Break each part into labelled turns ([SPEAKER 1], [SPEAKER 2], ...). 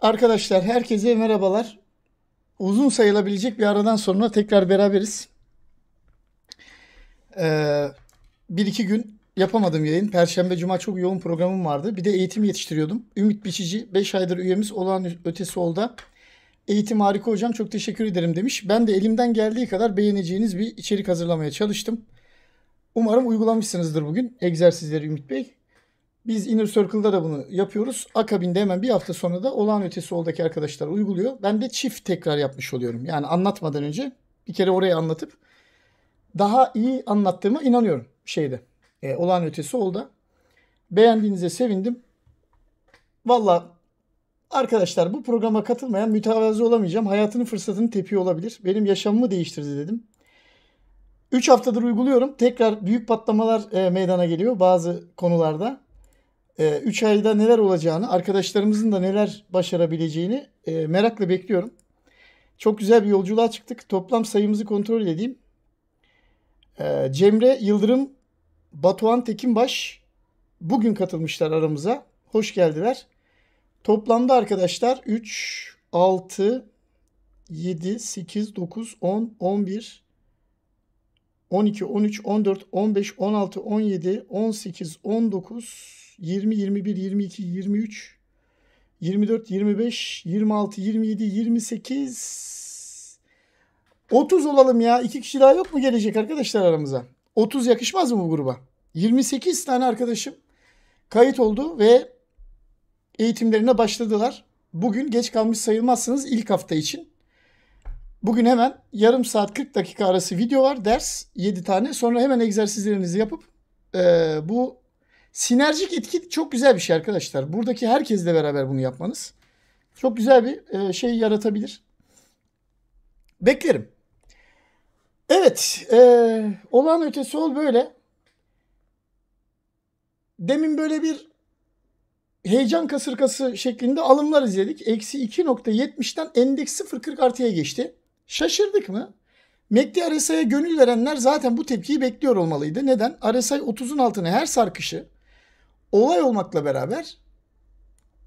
[SPEAKER 1] Arkadaşlar herkese merhabalar. Uzun sayılabilecek bir aradan sonra tekrar beraberiz. Ee, bir iki gün yapamadım yayın. Perşembe, cuma çok yoğun programım vardı. Bir de eğitim yetiştiriyordum. Ümit Biçici 5 aydır üyemiz olan ötesi oldu. Eğitim harika hocam çok teşekkür ederim demiş. Ben de elimden geldiği kadar beğeneceğiniz bir içerik hazırlamaya çalıştım. Umarım uygulamışsınızdır bugün egzersizleri Ümit Bey. Biz Inner Circle'da da bunu yapıyoruz. Akabinde hemen bir hafta sonra da olağan ötesi oldaki arkadaşlar uyguluyor. Ben de çift tekrar yapmış oluyorum. Yani anlatmadan önce bir kere orayı anlatıp daha iyi anlattığıma inanıyorum şeyde. E, olağan ötesi oldu. Beğendiğinize sevindim. Valla arkadaşlar bu programa katılmayan mütevazı olamayacağım. Hayatının fırsatını tepiyor olabilir. Benim yaşamımı değiştirdi dedim. 3 haftadır uyguluyorum. Tekrar büyük patlamalar e, meydana geliyor bazı konularda. 3 ee, ayda neler olacağını, arkadaşlarımızın da neler başarabileceğini e, merakla bekliyorum. Çok güzel bir yolculuğa çıktık. Toplam sayımızı kontrol edeyim. Ee, Cemre Yıldırım, Batuhan Tekinbaş bugün katılmışlar aramıza. Hoş geldiler. Toplamda arkadaşlar 3, 6, 7, 8, 9, 10, 11, 12, 13, 14, 15, 16, 17, 18, 19, 20, 21, 22, 23, 24, 25, 26, 27, 28, 30 olalım ya. İki kişi daha yok mu gelecek arkadaşlar aramıza? 30 yakışmaz mı bu gruba? 28 tane arkadaşım kayıt oldu ve eğitimlerine başladılar. Bugün geç kalmış sayılmazsınız ilk hafta için. Bugün hemen yarım saat 40 dakika arası video var, ders 7 tane. Sonra hemen egzersizlerinizi yapıp e, bu Sinerjik etki çok güzel bir şey arkadaşlar. Buradaki herkesle beraber bunu yapmanız çok güzel bir e, şey yaratabilir. Beklerim. Evet. E, olağan ötesi ol böyle. Demin böyle bir heyecan kasırgası şeklinde alımlar izledik. Eksi 2.70'ten endeks 0.40 artıya geçti. Şaşırdık mı? MACD RSI'ye gönül verenler zaten bu tepkiyi bekliyor olmalıydı. Neden? RSI 30'un altına her sarkışı olay olmakla beraber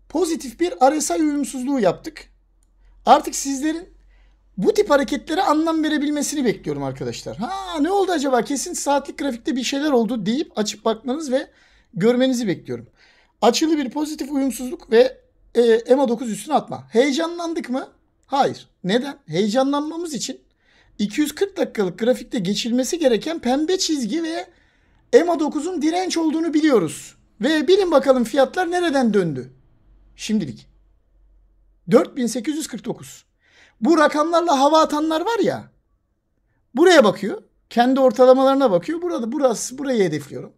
[SPEAKER 1] pozitif bir RSI uyumsuzluğu yaptık. Artık sizlerin bu tip hareketlere anlam verebilmesini bekliyorum arkadaşlar. Ha ne oldu acaba kesin saatlik grafikte bir şeyler oldu deyip açıp bakmanız ve görmenizi bekliyorum. Açılı bir pozitif uyumsuzluk ve e, EMA 9 üstüne atma. Heyecanlandık mı? Hayır. Neden? Heyecanlanmamız için 240 dakikalık grafikte geçilmesi gereken pembe çizgi ve EMA 9'un direnç olduğunu biliyoruz. Ve bilin bakalım fiyatlar nereden döndü? Şimdilik. 4849. Bu rakamlarla hava atanlar var ya. Buraya bakıyor. Kendi ortalamalarına bakıyor. Burada burası burayı hedefliyorum.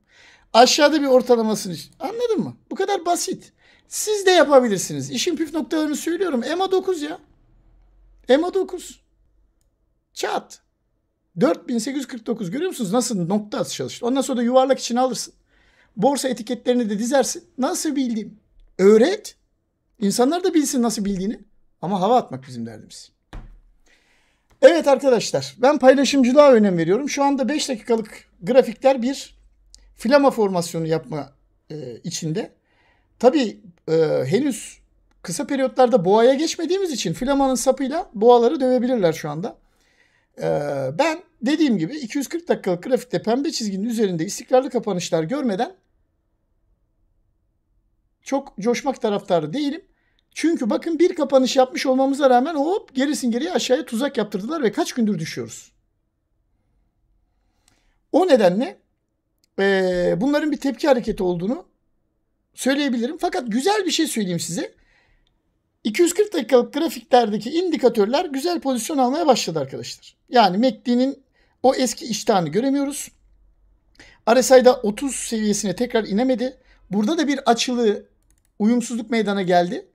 [SPEAKER 1] Aşağıda bir ortalamasını anladın mı? Bu kadar basit. Siz de yapabilirsiniz. İşin püf noktalarını söylüyorum. EMA 9 ya. EMA 9. Çat. 4849 görüyor musunuz? Nasıl nokta atış çalıştı. Ondan sonra da yuvarlak için alırsın. Borsa etiketlerini de dizersin. Nasıl bildiğim? Öğret. İnsanlar da bilsin nasıl bildiğini. Ama hava atmak bizim derdimiz. Evet arkadaşlar ben paylaşımcılığa önem veriyorum. Şu anda 5 dakikalık grafikler bir flama formasyonu yapma e, içinde. Tabii e, henüz kısa periyotlarda boğaya geçmediğimiz için flamanın sapıyla boğaları dövebilirler şu anda. E, ben dediğim gibi 240 dakikalık grafikte pembe çizginin üzerinde istikrarlı kapanışlar görmeden çok coşmak taraftarı değilim. Çünkü bakın bir kapanış yapmış olmamıza rağmen hop gerisin geriye aşağıya tuzak yaptırdılar ve kaç gündür düşüyoruz. O nedenle e, bunların bir tepki hareketi olduğunu söyleyebilirim. Fakat güzel bir şey söyleyeyim size. 240 dakikalık grafiklerdeki indikatörler güzel pozisyon almaya başladı arkadaşlar. Yani MACD'nin o eski iştahını göremiyoruz. RSI'da 30 seviyesine tekrar inemedi. Burada da bir açılı uyumsuzluk meydana geldi.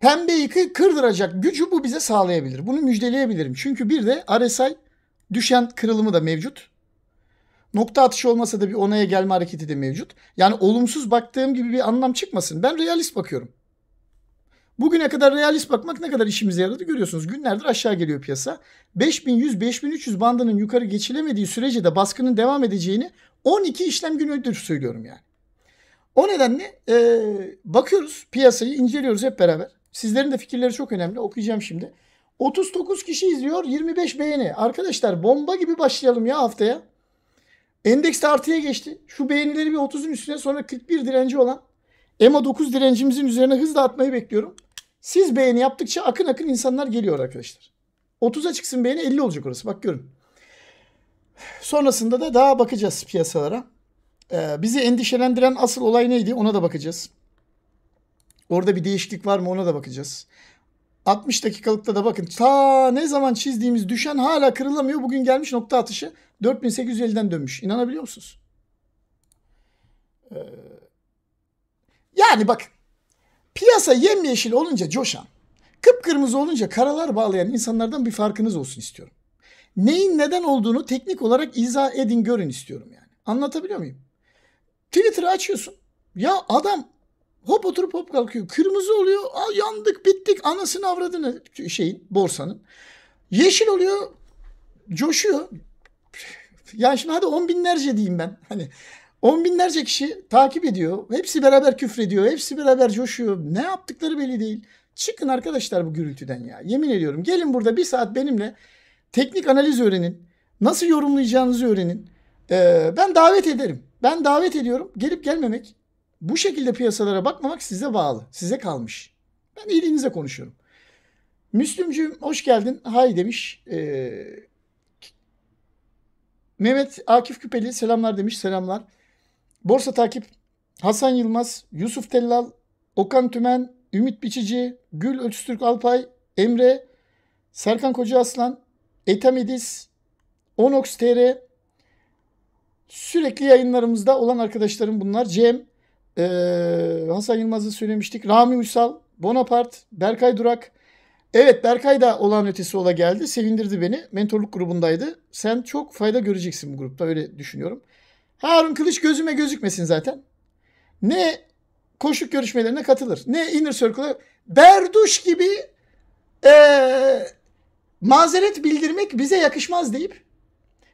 [SPEAKER 1] Pembe yıkı kırdıracak gücü bu bize sağlayabilir. Bunu müjdeleyebilirim. Çünkü bir de RSI düşen kırılımı da mevcut. Nokta atışı olmasa da bir onaya gelme hareketi de mevcut. Yani olumsuz baktığım gibi bir anlam çıkmasın. Ben realist bakıyorum. Bugüne kadar realist bakmak ne kadar işimize yaradı görüyorsunuz. Günlerdir aşağı geliyor piyasa. 5100-5300 bandının yukarı geçilemediği sürece de baskının devam edeceğini 12 işlem günüdür söylüyorum yani. O nedenle e, bakıyoruz piyasayı inceliyoruz hep beraber. Sizlerin de fikirleri çok önemli okuyacağım şimdi. 39 kişi izliyor 25 beğeni. Arkadaşlar bomba gibi başlayalım ya haftaya. Endeks artıya geçti. Şu beğenileri bir 30'un üstüne sonra 41 direnci olan EMA 9 direncimizin üzerine hızla atmayı bekliyorum. Siz beğeni yaptıkça akın akın insanlar geliyor arkadaşlar. 30'a çıksın beğeni 50 olacak orası. Bak görün. Sonrasında da daha bakacağız piyasalara. Ee, bizi endişelendiren asıl olay neydi ona da bakacağız. Orada bir değişiklik var mı ona da bakacağız. 60 dakikalıkta da bakın ta ne zaman çizdiğimiz düşen hala kırılamıyor. Bugün gelmiş nokta atışı 4850'den dönmüş. İnanabiliyor musunuz? Ee, yani bak Piyasa yemyeşil olunca coşan, kıpkırmızı olunca karalar bağlayan insanlardan bir farkınız olsun istiyorum. Neyin neden olduğunu teknik olarak izah edin görün istiyorum yani. Anlatabiliyor muyum? Twitter'ı açıyorsun. Ya adam hop oturup hop kalkıyor. Kırmızı oluyor. Aa, yandık bittik anasını avradını şeyin borsanın. Yeşil oluyor. Coşuyor. Yani şimdi hadi on binlerce diyeyim ben. Hani On binlerce kişi takip ediyor. Hepsi beraber küfür ediyor, Hepsi beraber coşuyor. Ne yaptıkları belli değil. Çıkın arkadaşlar bu gürültüden ya. Yemin ediyorum. Gelin burada bir saat benimle teknik analiz öğrenin. Nasıl yorumlayacağınızı öğrenin. Ee, ben davet ederim. Ben davet ediyorum. Gelip gelmemek bu şekilde piyasalara bakmamak size bağlı. Size kalmış. Ben iyiliğinize konuşuyorum. Müslümcüğüm hoş geldin. Hay demiş. Ee, Mehmet Akif Küpeli selamlar demiş. Selamlar. Borsa Takip Hasan Yılmaz, Yusuf Tellal, Okan Tümen, Ümit Biçici, Gül Öztürk Alpay, Emre, Serkan Koca Aslan, Etem Ediz, Onox TR, sürekli yayınlarımızda olan arkadaşlarım bunlar. Cem, ee, Hasan Yılmaz'ı söylemiştik. Rami Uysal, Bonapart, Berkay Durak. Evet Berkay da olağan ötesi ola geldi. Sevindirdi beni. Mentorluk grubundaydı. Sen çok fayda göreceksin bu grupta öyle düşünüyorum. Harun Kılıç gözüme gözükmesin zaten. Ne koşuk görüşmelerine katılır. Ne Inner Circle'a Berduş gibi ee, mazeret bildirmek bize yakışmaz deyip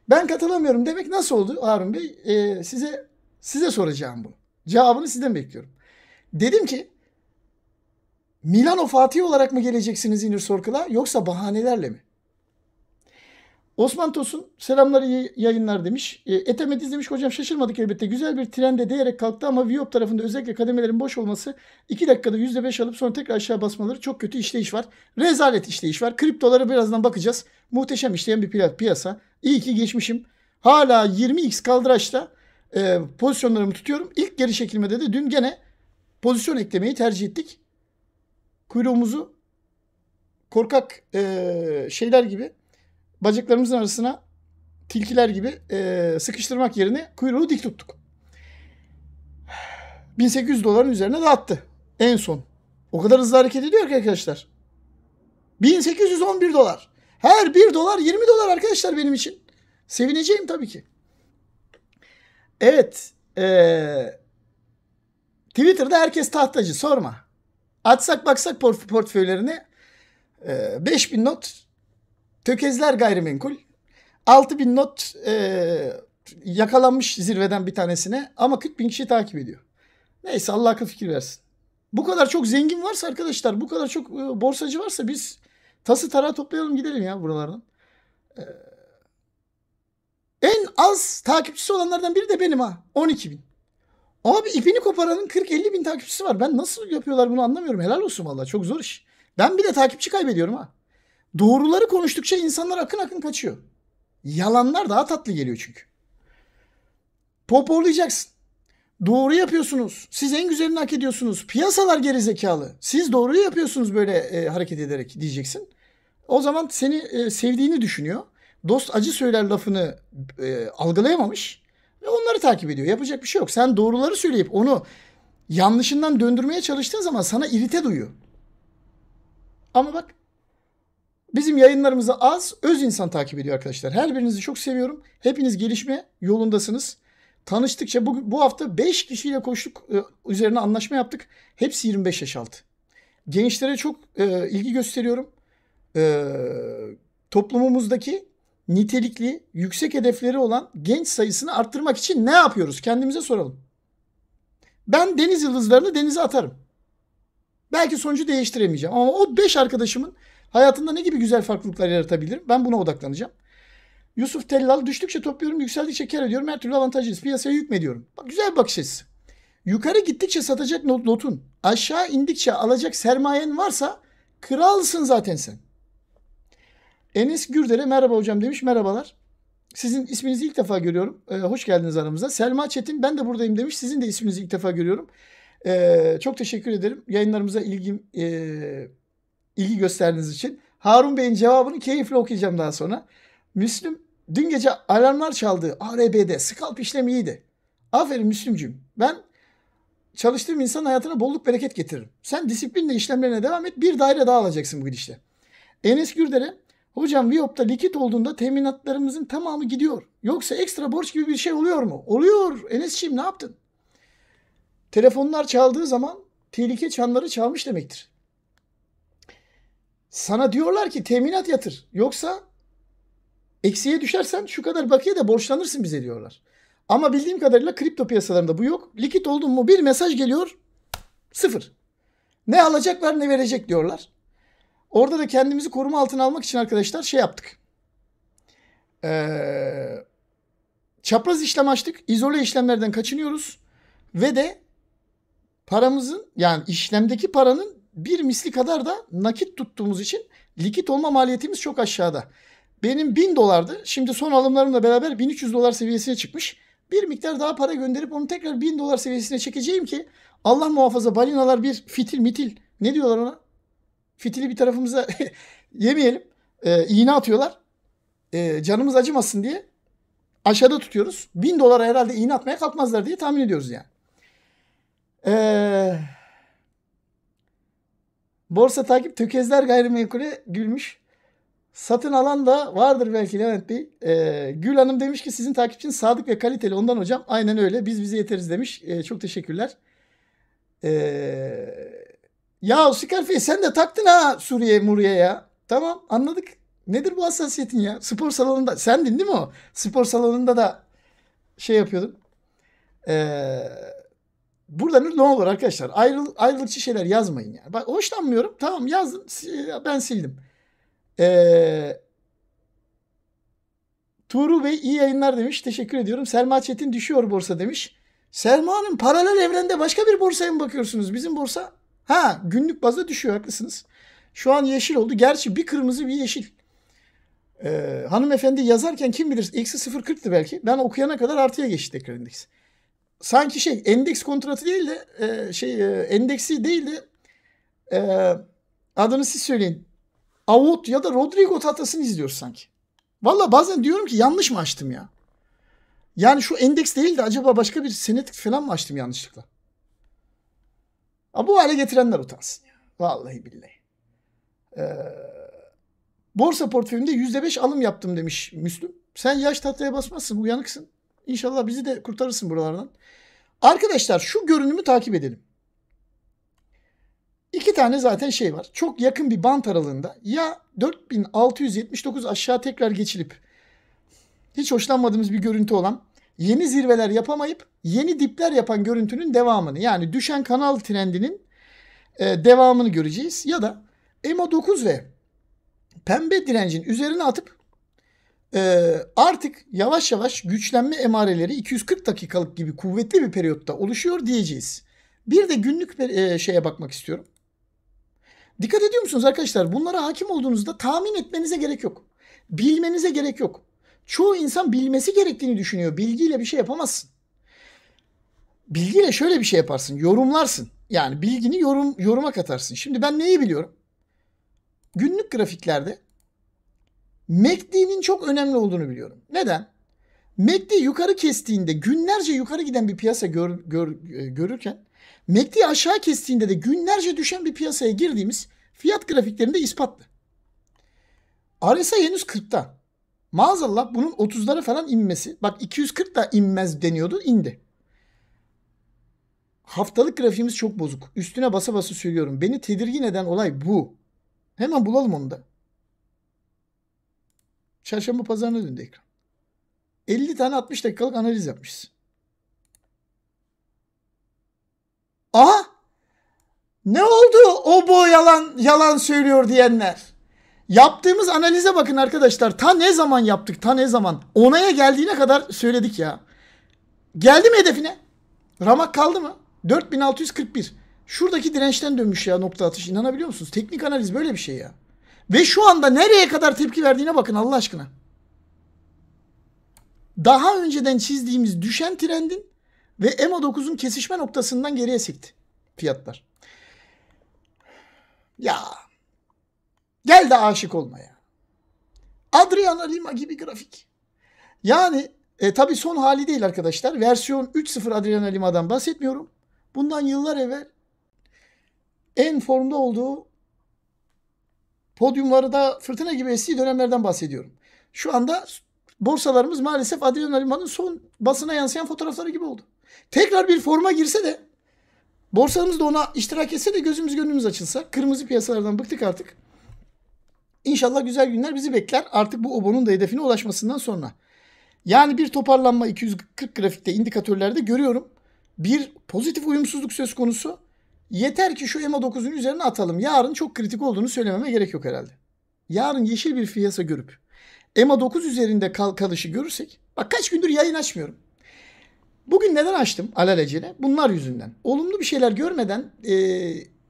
[SPEAKER 1] ben katılamıyorum demek nasıl oldu Harun Bey? Ee, size size soracağım bunu. Cevabını sizden bekliyorum. Dedim ki Milano Fatih olarak mı geleceksiniz Inner Circle'a yoksa bahanelerle mi? Osman Tosun selamlar iyi yayınlar demiş. E, Etemediz demiş hocam şaşırmadık elbette. Güzel bir trende değerek kalktı ama Viop tarafında özellikle kademelerin boş olması 2 dakikada %5 alıp sonra tekrar aşağı basmaları çok kötü işleyiş var. Rezalet işleyiş var. Kriptolara birazdan bakacağız. Muhteşem işleyen bir piyasa. İyi ki geçmişim. Hala 20x kaldıraçta e, pozisyonlarımı tutuyorum. İlk geri çekilmede de dün gene pozisyon eklemeyi tercih ettik. Kuyruğumuzu korkak e, şeyler gibi bacaklarımızın arasına tilkiler gibi e, sıkıştırmak yerine kuyruğu dik tuttuk. 1800 doların üzerine dağıttı en son. O kadar hızlı hareket ediyor ki arkadaşlar. 1811 dolar. Her 1 dolar 20 dolar arkadaşlar benim için. Sevineceğim tabii ki. Evet. Ee, Twitter'da herkes tahtacı sorma. Açsak baksak portföylerine e, 5000 not Tökezler gayrimenkul. bin not e, yakalanmış zirveden bir tanesine ama 40 bin kişi takip ediyor. Neyse Allah akıl fikir versin. Bu kadar çok zengin varsa arkadaşlar bu kadar çok e, borsacı varsa biz tası tarağı toplayalım gidelim ya buralardan. E, en az takipçisi olanlardan biri de benim ha. 12 bin. Abi ipini koparanın 40-50 bin takipçisi var. Ben nasıl yapıyorlar bunu anlamıyorum. Helal olsun valla çok zor iş. Ben bir de takipçi kaybediyorum ha. Doğruları konuştukça insanlar akın akın kaçıyor. Yalanlar daha tatlı geliyor çünkü. Popolayacaksın. Doğru yapıyorsunuz. Siz en güzelini hak ediyorsunuz. Piyasalar gerizekalı. Siz doğruyu yapıyorsunuz böyle e, hareket ederek diyeceksin. O zaman seni e, sevdiğini düşünüyor. Dost acı söyler lafını e, algılayamamış ve onları takip ediyor. Yapacak bir şey yok. Sen doğruları söyleyip onu yanlışından döndürmeye çalıştığın zaman sana irite duyuyor. Ama bak Bizim yayınlarımızı az öz insan takip ediyor arkadaşlar. Her birinizi çok seviyorum. Hepiniz gelişme yolundasınız. Tanıştıkça bu, bu hafta 5 kişiyle koştuk. E, üzerine anlaşma yaptık. Hepsi 25 yaş altı. Gençlere çok e, ilgi gösteriyorum. E, toplumumuzdaki nitelikli, yüksek hedefleri olan genç sayısını arttırmak için ne yapıyoruz? Kendimize soralım. Ben deniz yıldızlarını denize atarım. Belki sonucu değiştiremeyeceğim ama o 5 arkadaşımın Hayatında ne gibi güzel farklılıklar yaratabilirim? Ben buna odaklanacağım. Yusuf Tellal düştükçe topluyorum, yükseldikçe kar ediyorum. Her türlü avantajlıyız. Piyasaya hükmediyorum. Bak güzel bir bakış açısı. Yukarı gittikçe satacak not, notun, aşağı indikçe alacak sermayen varsa kralsın zaten sen. Enes Gürdere merhaba hocam demiş. Merhabalar. Sizin isminizi ilk defa görüyorum. Ee, hoş geldiniz aramıza. Selma Çetin ben de buradayım demiş. Sizin de isminizi ilk defa görüyorum. Ee, çok teşekkür ederim. Yayınlarımıza ilgim, e, ilgi gösterdiğiniz için. Harun Bey'in cevabını keyifle okuyacağım daha sonra. Müslüm dün gece alarmlar çaldı ARB'de. Scalp işlemi iyiydi. Aferin Müslümcüğüm. Ben çalıştığım insan hayatına bolluk bereket getiririm. Sen disiplinle işlemlerine devam et. Bir daire daha alacaksın bugün işte. Enes Gürdere Hocam Viop'ta likit olduğunda teminatlarımızın tamamı gidiyor. Yoksa ekstra borç gibi bir şey oluyor mu? Oluyor. Enes'ciğim ne yaptın? Telefonlar çaldığı zaman tehlike çanları çalmış demektir sana diyorlar ki teminat yatır. Yoksa eksiye düşersen şu kadar bakiye de borçlanırsın bize diyorlar. Ama bildiğim kadarıyla kripto piyasalarında bu yok. Likit oldun mu bir mesaj geliyor sıfır. Ne alacaklar ne verecek diyorlar. Orada da kendimizi koruma altına almak için arkadaşlar şey yaptık. Ee, çapraz işlem açtık. İzole işlemlerden kaçınıyoruz. Ve de paramızın yani işlemdeki paranın bir misli kadar da nakit tuttuğumuz için likit olma maliyetimiz çok aşağıda. Benim 1000 dolardı. Şimdi son alımlarımla beraber 1300 dolar seviyesine çıkmış. Bir miktar daha para gönderip onu tekrar 1000 dolar seviyesine çekeceğim ki Allah muhafaza balinalar bir fitil mitil ne diyorlar ona? Fitili bir tarafımıza yemeyelim. E, iğne atıyorlar. E, canımız acımasın diye aşağıda tutuyoruz. 1000 dolara herhalde iğne atmaya kalkmazlar diye tahmin ediyoruz yani. Eee Borsa takip tökezler gayrimenkule gülmüş. Satın alan da vardır belki Levent Bey. Ee, Gül Hanım demiş ki sizin takipçin sadık ve kaliteli. Ondan hocam aynen öyle. Biz bize yeteriz demiş. Ee, çok teşekkürler. Ee, ya Scarface sen de taktın ha Suriye Muriye ya. Tamam anladık. Nedir bu hassasiyetin ya? Spor salonunda sendin değil mi o? Spor salonunda da şey yapıyordun. Ee, Burada ne olur arkadaşlar? Ayrıl, ayrılıkçı şeyler yazmayın yani. Bak hoşlanmıyorum. Tamam yazdım. Ben sildim. Eee Tuğrul Bey iyi yayınlar demiş. Teşekkür ediyorum. Selma Çetin düşüyor borsa demiş. Selma Hanım paralel evrende başka bir borsaya mı bakıyorsunuz? Bizim borsa ha günlük bazda düşüyor haklısınız. Şu an yeşil oldu. Gerçi bir kırmızı bir yeşil. Ee, hanımefendi yazarken kim bilir eksi 0.40'tı belki. Ben okuyana kadar artıya geçti tekrar indeks sanki şey endeks kontratı değil de e, şey e, endeksi değil de e, adını siz söyleyin. Avut ya da Rodrigo tahtasını izliyoruz sanki. Valla bazen diyorum ki yanlış mı açtım ya? Yani şu endeks değil de acaba başka bir senet falan mı açtım yanlışlıkla? Ama bu hale getirenler utansın ya. Vallahi billahi. Ee, borsa portföyümde %5 alım yaptım demiş Müslüm. Sen yaş tahtaya basmazsın uyanıksın. İnşallah bizi de kurtarırsın buralardan. Arkadaşlar şu görünümü takip edelim. İki tane zaten şey var. Çok yakın bir bant aralığında ya 4679 aşağı tekrar geçilip hiç hoşlanmadığımız bir görüntü olan yeni zirveler yapamayıp yeni dipler yapan görüntünün devamını yani düşen kanal trendinin e, devamını göreceğiz. Ya da EMA 9 ve pembe direncin üzerine atıp ee, artık yavaş yavaş güçlenme emareleri 240 dakikalık gibi kuvvetli bir periyotta oluşuyor diyeceğiz. Bir de günlük bir e, şeye bakmak istiyorum. Dikkat ediyor musunuz arkadaşlar? Bunlara hakim olduğunuzda tahmin etmenize gerek yok. Bilmenize gerek yok. Çoğu insan bilmesi gerektiğini düşünüyor. Bilgiyle bir şey yapamazsın. Bilgiyle şöyle bir şey yaparsın. Yorumlarsın. Yani bilgini yorum yoruma katarsın. Şimdi ben neyi biliyorum? Günlük grafiklerde MACD'nin çok önemli olduğunu biliyorum. Neden? MACD yukarı kestiğinde günlerce yukarı giden bir piyasa gör, gör, e, görürken MACD aşağı kestiğinde de günlerce düşen bir piyasaya girdiğimiz fiyat grafiklerinde ispatlı. RSI henüz 40'ta. Maazallah bunun 30'lara falan inmesi. Bak 240 da inmez deniyordu indi. Haftalık grafiğimiz çok bozuk. Üstüne basa basa söylüyorum. Beni tedirgin eden olay bu. Hemen bulalım onu da çarşamba pazarına döndü ekran. 50 tane 60 dakikalık analiz yapmışız. Aha! Ne oldu o bu yalan yalan söylüyor diyenler? Yaptığımız analize bakın arkadaşlar. Ta ne zaman yaptık? Ta ne zaman? Onaya geldiğine kadar söyledik ya. Geldi mi hedefine? Ramak kaldı mı? 4641. Şuradaki dirençten dönmüş ya nokta atış. İnanabiliyor musunuz? Teknik analiz böyle bir şey ya. Ve şu anda nereye kadar tepki verdiğine bakın Allah aşkına. Daha önceden çizdiğimiz düşen trendin ve EMA 9'un kesişme noktasından geriye sekti fiyatlar. Ya gel de aşık olmaya. Adrian Adriana Lima gibi grafik. Yani e, tabii son hali değil arkadaşlar. Versiyon 3.0 Adriana Lima'dan bahsetmiyorum. Bundan yıllar evvel en formda olduğu Podyumları da fırtına gibi estiği dönemlerden bahsediyorum. Şu anda borsalarımız maalesef Adrian Liman'ın son basına yansıyan fotoğrafları gibi oldu. Tekrar bir forma girse de borsamız da ona iştirak etse de gözümüz gönlümüz açılsa kırmızı piyasalardan bıktık artık. İnşallah güzel günler bizi bekler. Artık bu obonun da hedefine ulaşmasından sonra. Yani bir toparlanma 240 grafikte indikatörlerde görüyorum. Bir pozitif uyumsuzluk söz konusu. Yeter ki şu EMA 9'un üzerine atalım. Yarın çok kritik olduğunu söylememe gerek yok herhalde. Yarın yeşil bir fiyasa görüp EMA 9 üzerinde kal kalışı görürsek bak kaç gündür yayın açmıyorum. Bugün neden açtım alelacele? Bunlar yüzünden. Olumlu bir şeyler görmeden e,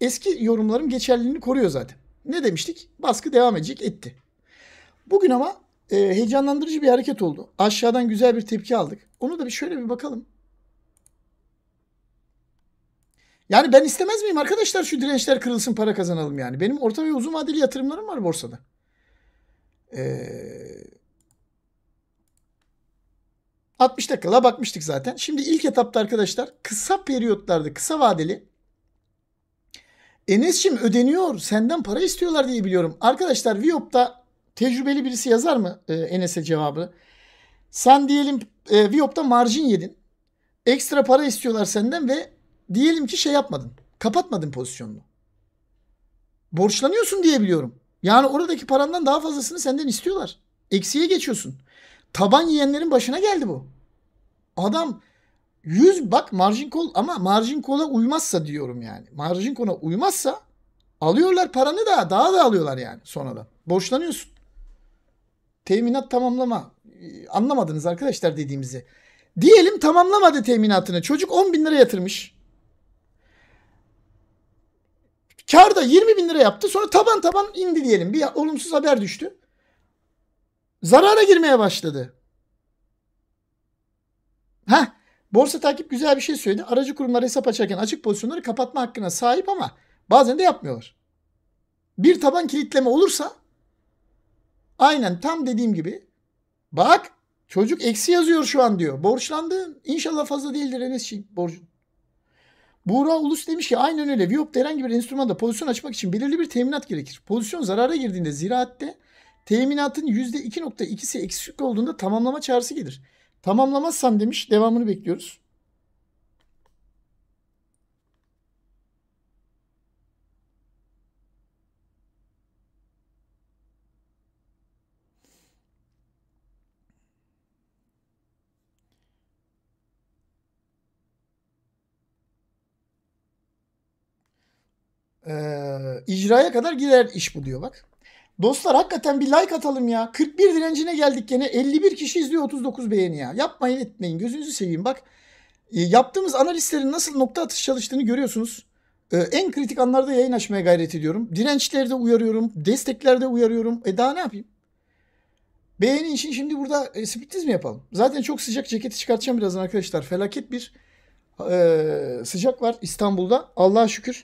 [SPEAKER 1] eski yorumlarım geçerliliğini koruyor zaten. Ne demiştik? Baskı devam edecek etti. Bugün ama e, heyecanlandırıcı bir hareket oldu. Aşağıdan güzel bir tepki aldık. Onu da bir şöyle bir bakalım. Yani ben istemez miyim arkadaşlar şu dirençler kırılsın para kazanalım yani. Benim orta ve uzun vadeli yatırımlarım var borsada. Ee, 60 dakikala bakmıştık zaten. Şimdi ilk etapta arkadaşlar kısa periyotlarda kısa vadeli Enes'cim ödeniyor senden para istiyorlar diye biliyorum. Arkadaşlar Viop'ta tecrübeli birisi yazar mı e, Enes'e cevabı? Sen diyelim e, Viop'ta marjin yedin. Ekstra para istiyorlar senden ve diyelim ki şey yapmadın. Kapatmadın pozisyonunu. Borçlanıyorsun diye biliyorum. Yani oradaki parandan daha fazlasını senden istiyorlar. Eksiye geçiyorsun. Taban yiyenlerin başına geldi bu. Adam 100 bak margin call ama margin call'a uymazsa diyorum yani. Margin call'a uymazsa alıyorlar paranı da daha da alıyorlar yani sonradan. Borçlanıyorsun. Teminat tamamlama. Anlamadınız arkadaşlar dediğimizi. Diyelim tamamlamadı teminatını. Çocuk 10 bin lira yatırmış. Kar da 20 bin lira yaptı. Sonra taban taban indi diyelim. Bir olumsuz haber düştü. Zarara girmeye başladı. Ha, borsa takip güzel bir şey söyledi. Aracı kurumlar hesap açarken açık pozisyonları kapatma hakkına sahip ama bazen de yapmıyorlar. Bir taban kilitleme olursa aynen tam dediğim gibi bak çocuk eksi yazıyor şu an diyor. Borçlandı. inşallah fazla değildir Enes'ciğim borcun. Buğra Ulus demiş ki aynen öyle. Viyop'ta herhangi bir enstrümanda pozisyon açmak için belirli bir teminat gerekir. Pozisyon zarara girdiğinde ziraatte teminatın %2.2'si eksik olduğunda tamamlama çağrısı gelir. Tamamlamazsan demiş devamını bekliyoruz. Ee, icraya kadar gider iş bu diyor bak. Dostlar hakikaten bir like atalım ya. 41 direncine geldik gene. 51 kişi izliyor 39 beğeni ya. Yapmayın etmeyin gözünüzü seveyim bak. Ee, yaptığımız analistlerin nasıl nokta atış çalıştığını görüyorsunuz. Ee, en kritik anlarda yayın açmaya gayret ediyorum. Dirençlerde uyarıyorum. Desteklerde uyarıyorum. E daha ne yapayım? Beğeni için şimdi burada e, splitiz mi yapalım? Zaten çok sıcak ceketi çıkartacağım birazdan arkadaşlar. Felaket bir e, sıcak var İstanbul'da. Allah'a şükür.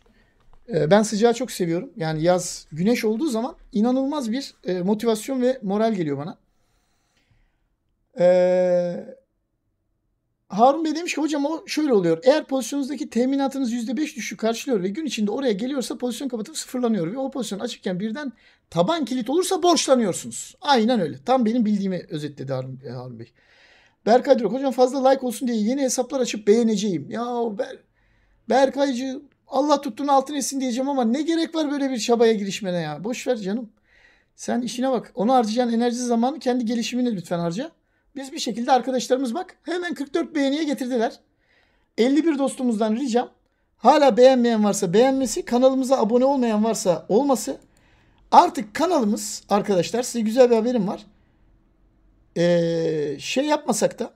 [SPEAKER 1] Ee, ben sıcağı çok seviyorum. Yani yaz güneş olduğu zaman inanılmaz bir e, motivasyon ve moral geliyor bana. Ee, Harun Bey demiş ki hocam o şöyle oluyor. Eğer pozisyonunuzdaki teminatınız %5 düşük karşılıyor ve gün içinde oraya geliyorsa pozisyon kapatıp sıfırlanıyor. Ve o pozisyon açıkken birden taban kilit olursa borçlanıyorsunuz. Aynen öyle. Tam benim bildiğimi özetledi Harun, e, Harun Bey. Berkay diyor hocam fazla like olsun diye yeni hesaplar açıp beğeneceğim. Ya Ber Berkaycı Allah tuttuğun altın etsin diyeceğim ama ne gerek var böyle bir çabaya girişmene ya. Boş ver canım. Sen işine bak. Onu harcayan enerji zamanı kendi gelişimini lütfen harca. Biz bir şekilde arkadaşlarımız bak hemen 44 beğeniye getirdiler. 51 dostumuzdan ricam hala beğenmeyen varsa beğenmesi, kanalımıza abone olmayan varsa olması. Artık kanalımız arkadaşlar size güzel bir haberim var. Ee, şey yapmasak da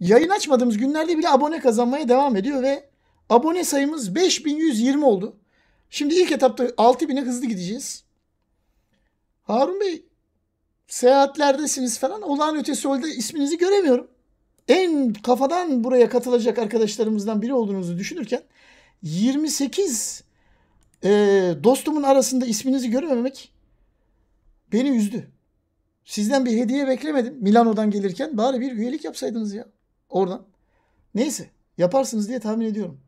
[SPEAKER 1] yayın açmadığımız günlerde bile abone kazanmaya devam ediyor ve Abone sayımız 5120 oldu. Şimdi ilk etapta 6000'e hızlı gideceğiz. Harun Bey seyahatlerdesiniz falan olağan ötesi halde isminizi göremiyorum. En kafadan buraya katılacak arkadaşlarımızdan biri olduğunuzu düşünürken 28 e, dostumun arasında isminizi görmemek beni üzdü. Sizden bir hediye beklemedim Milano'dan gelirken. Bari bir üyelik yapsaydınız ya oradan. Neyse yaparsınız diye tahmin ediyorum.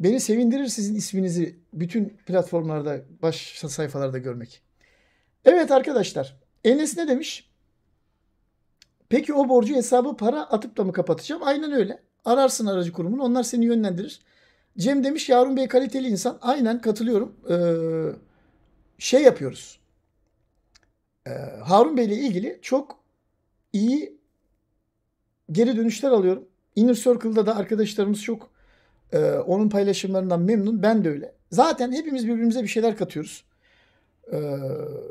[SPEAKER 1] Beni sevindirir sizin isminizi bütün platformlarda, baş sayfalarda görmek. Evet arkadaşlar. Enes ne demiş? Peki o borcu hesabı para atıp da mı kapatacağım? Aynen öyle. Ararsın aracı kurumunu. Onlar seni yönlendirir. Cem demiş Yarun Bey kaliteli insan. Aynen katılıyorum. Ee, şey yapıyoruz. Ee, Harun Bey ile ilgili çok iyi geri dönüşler alıyorum. Inner Circle'da da arkadaşlarımız çok ee, onun paylaşımlarından memnun. Ben de öyle. Zaten hepimiz birbirimize bir şeyler katıyoruz. Ee,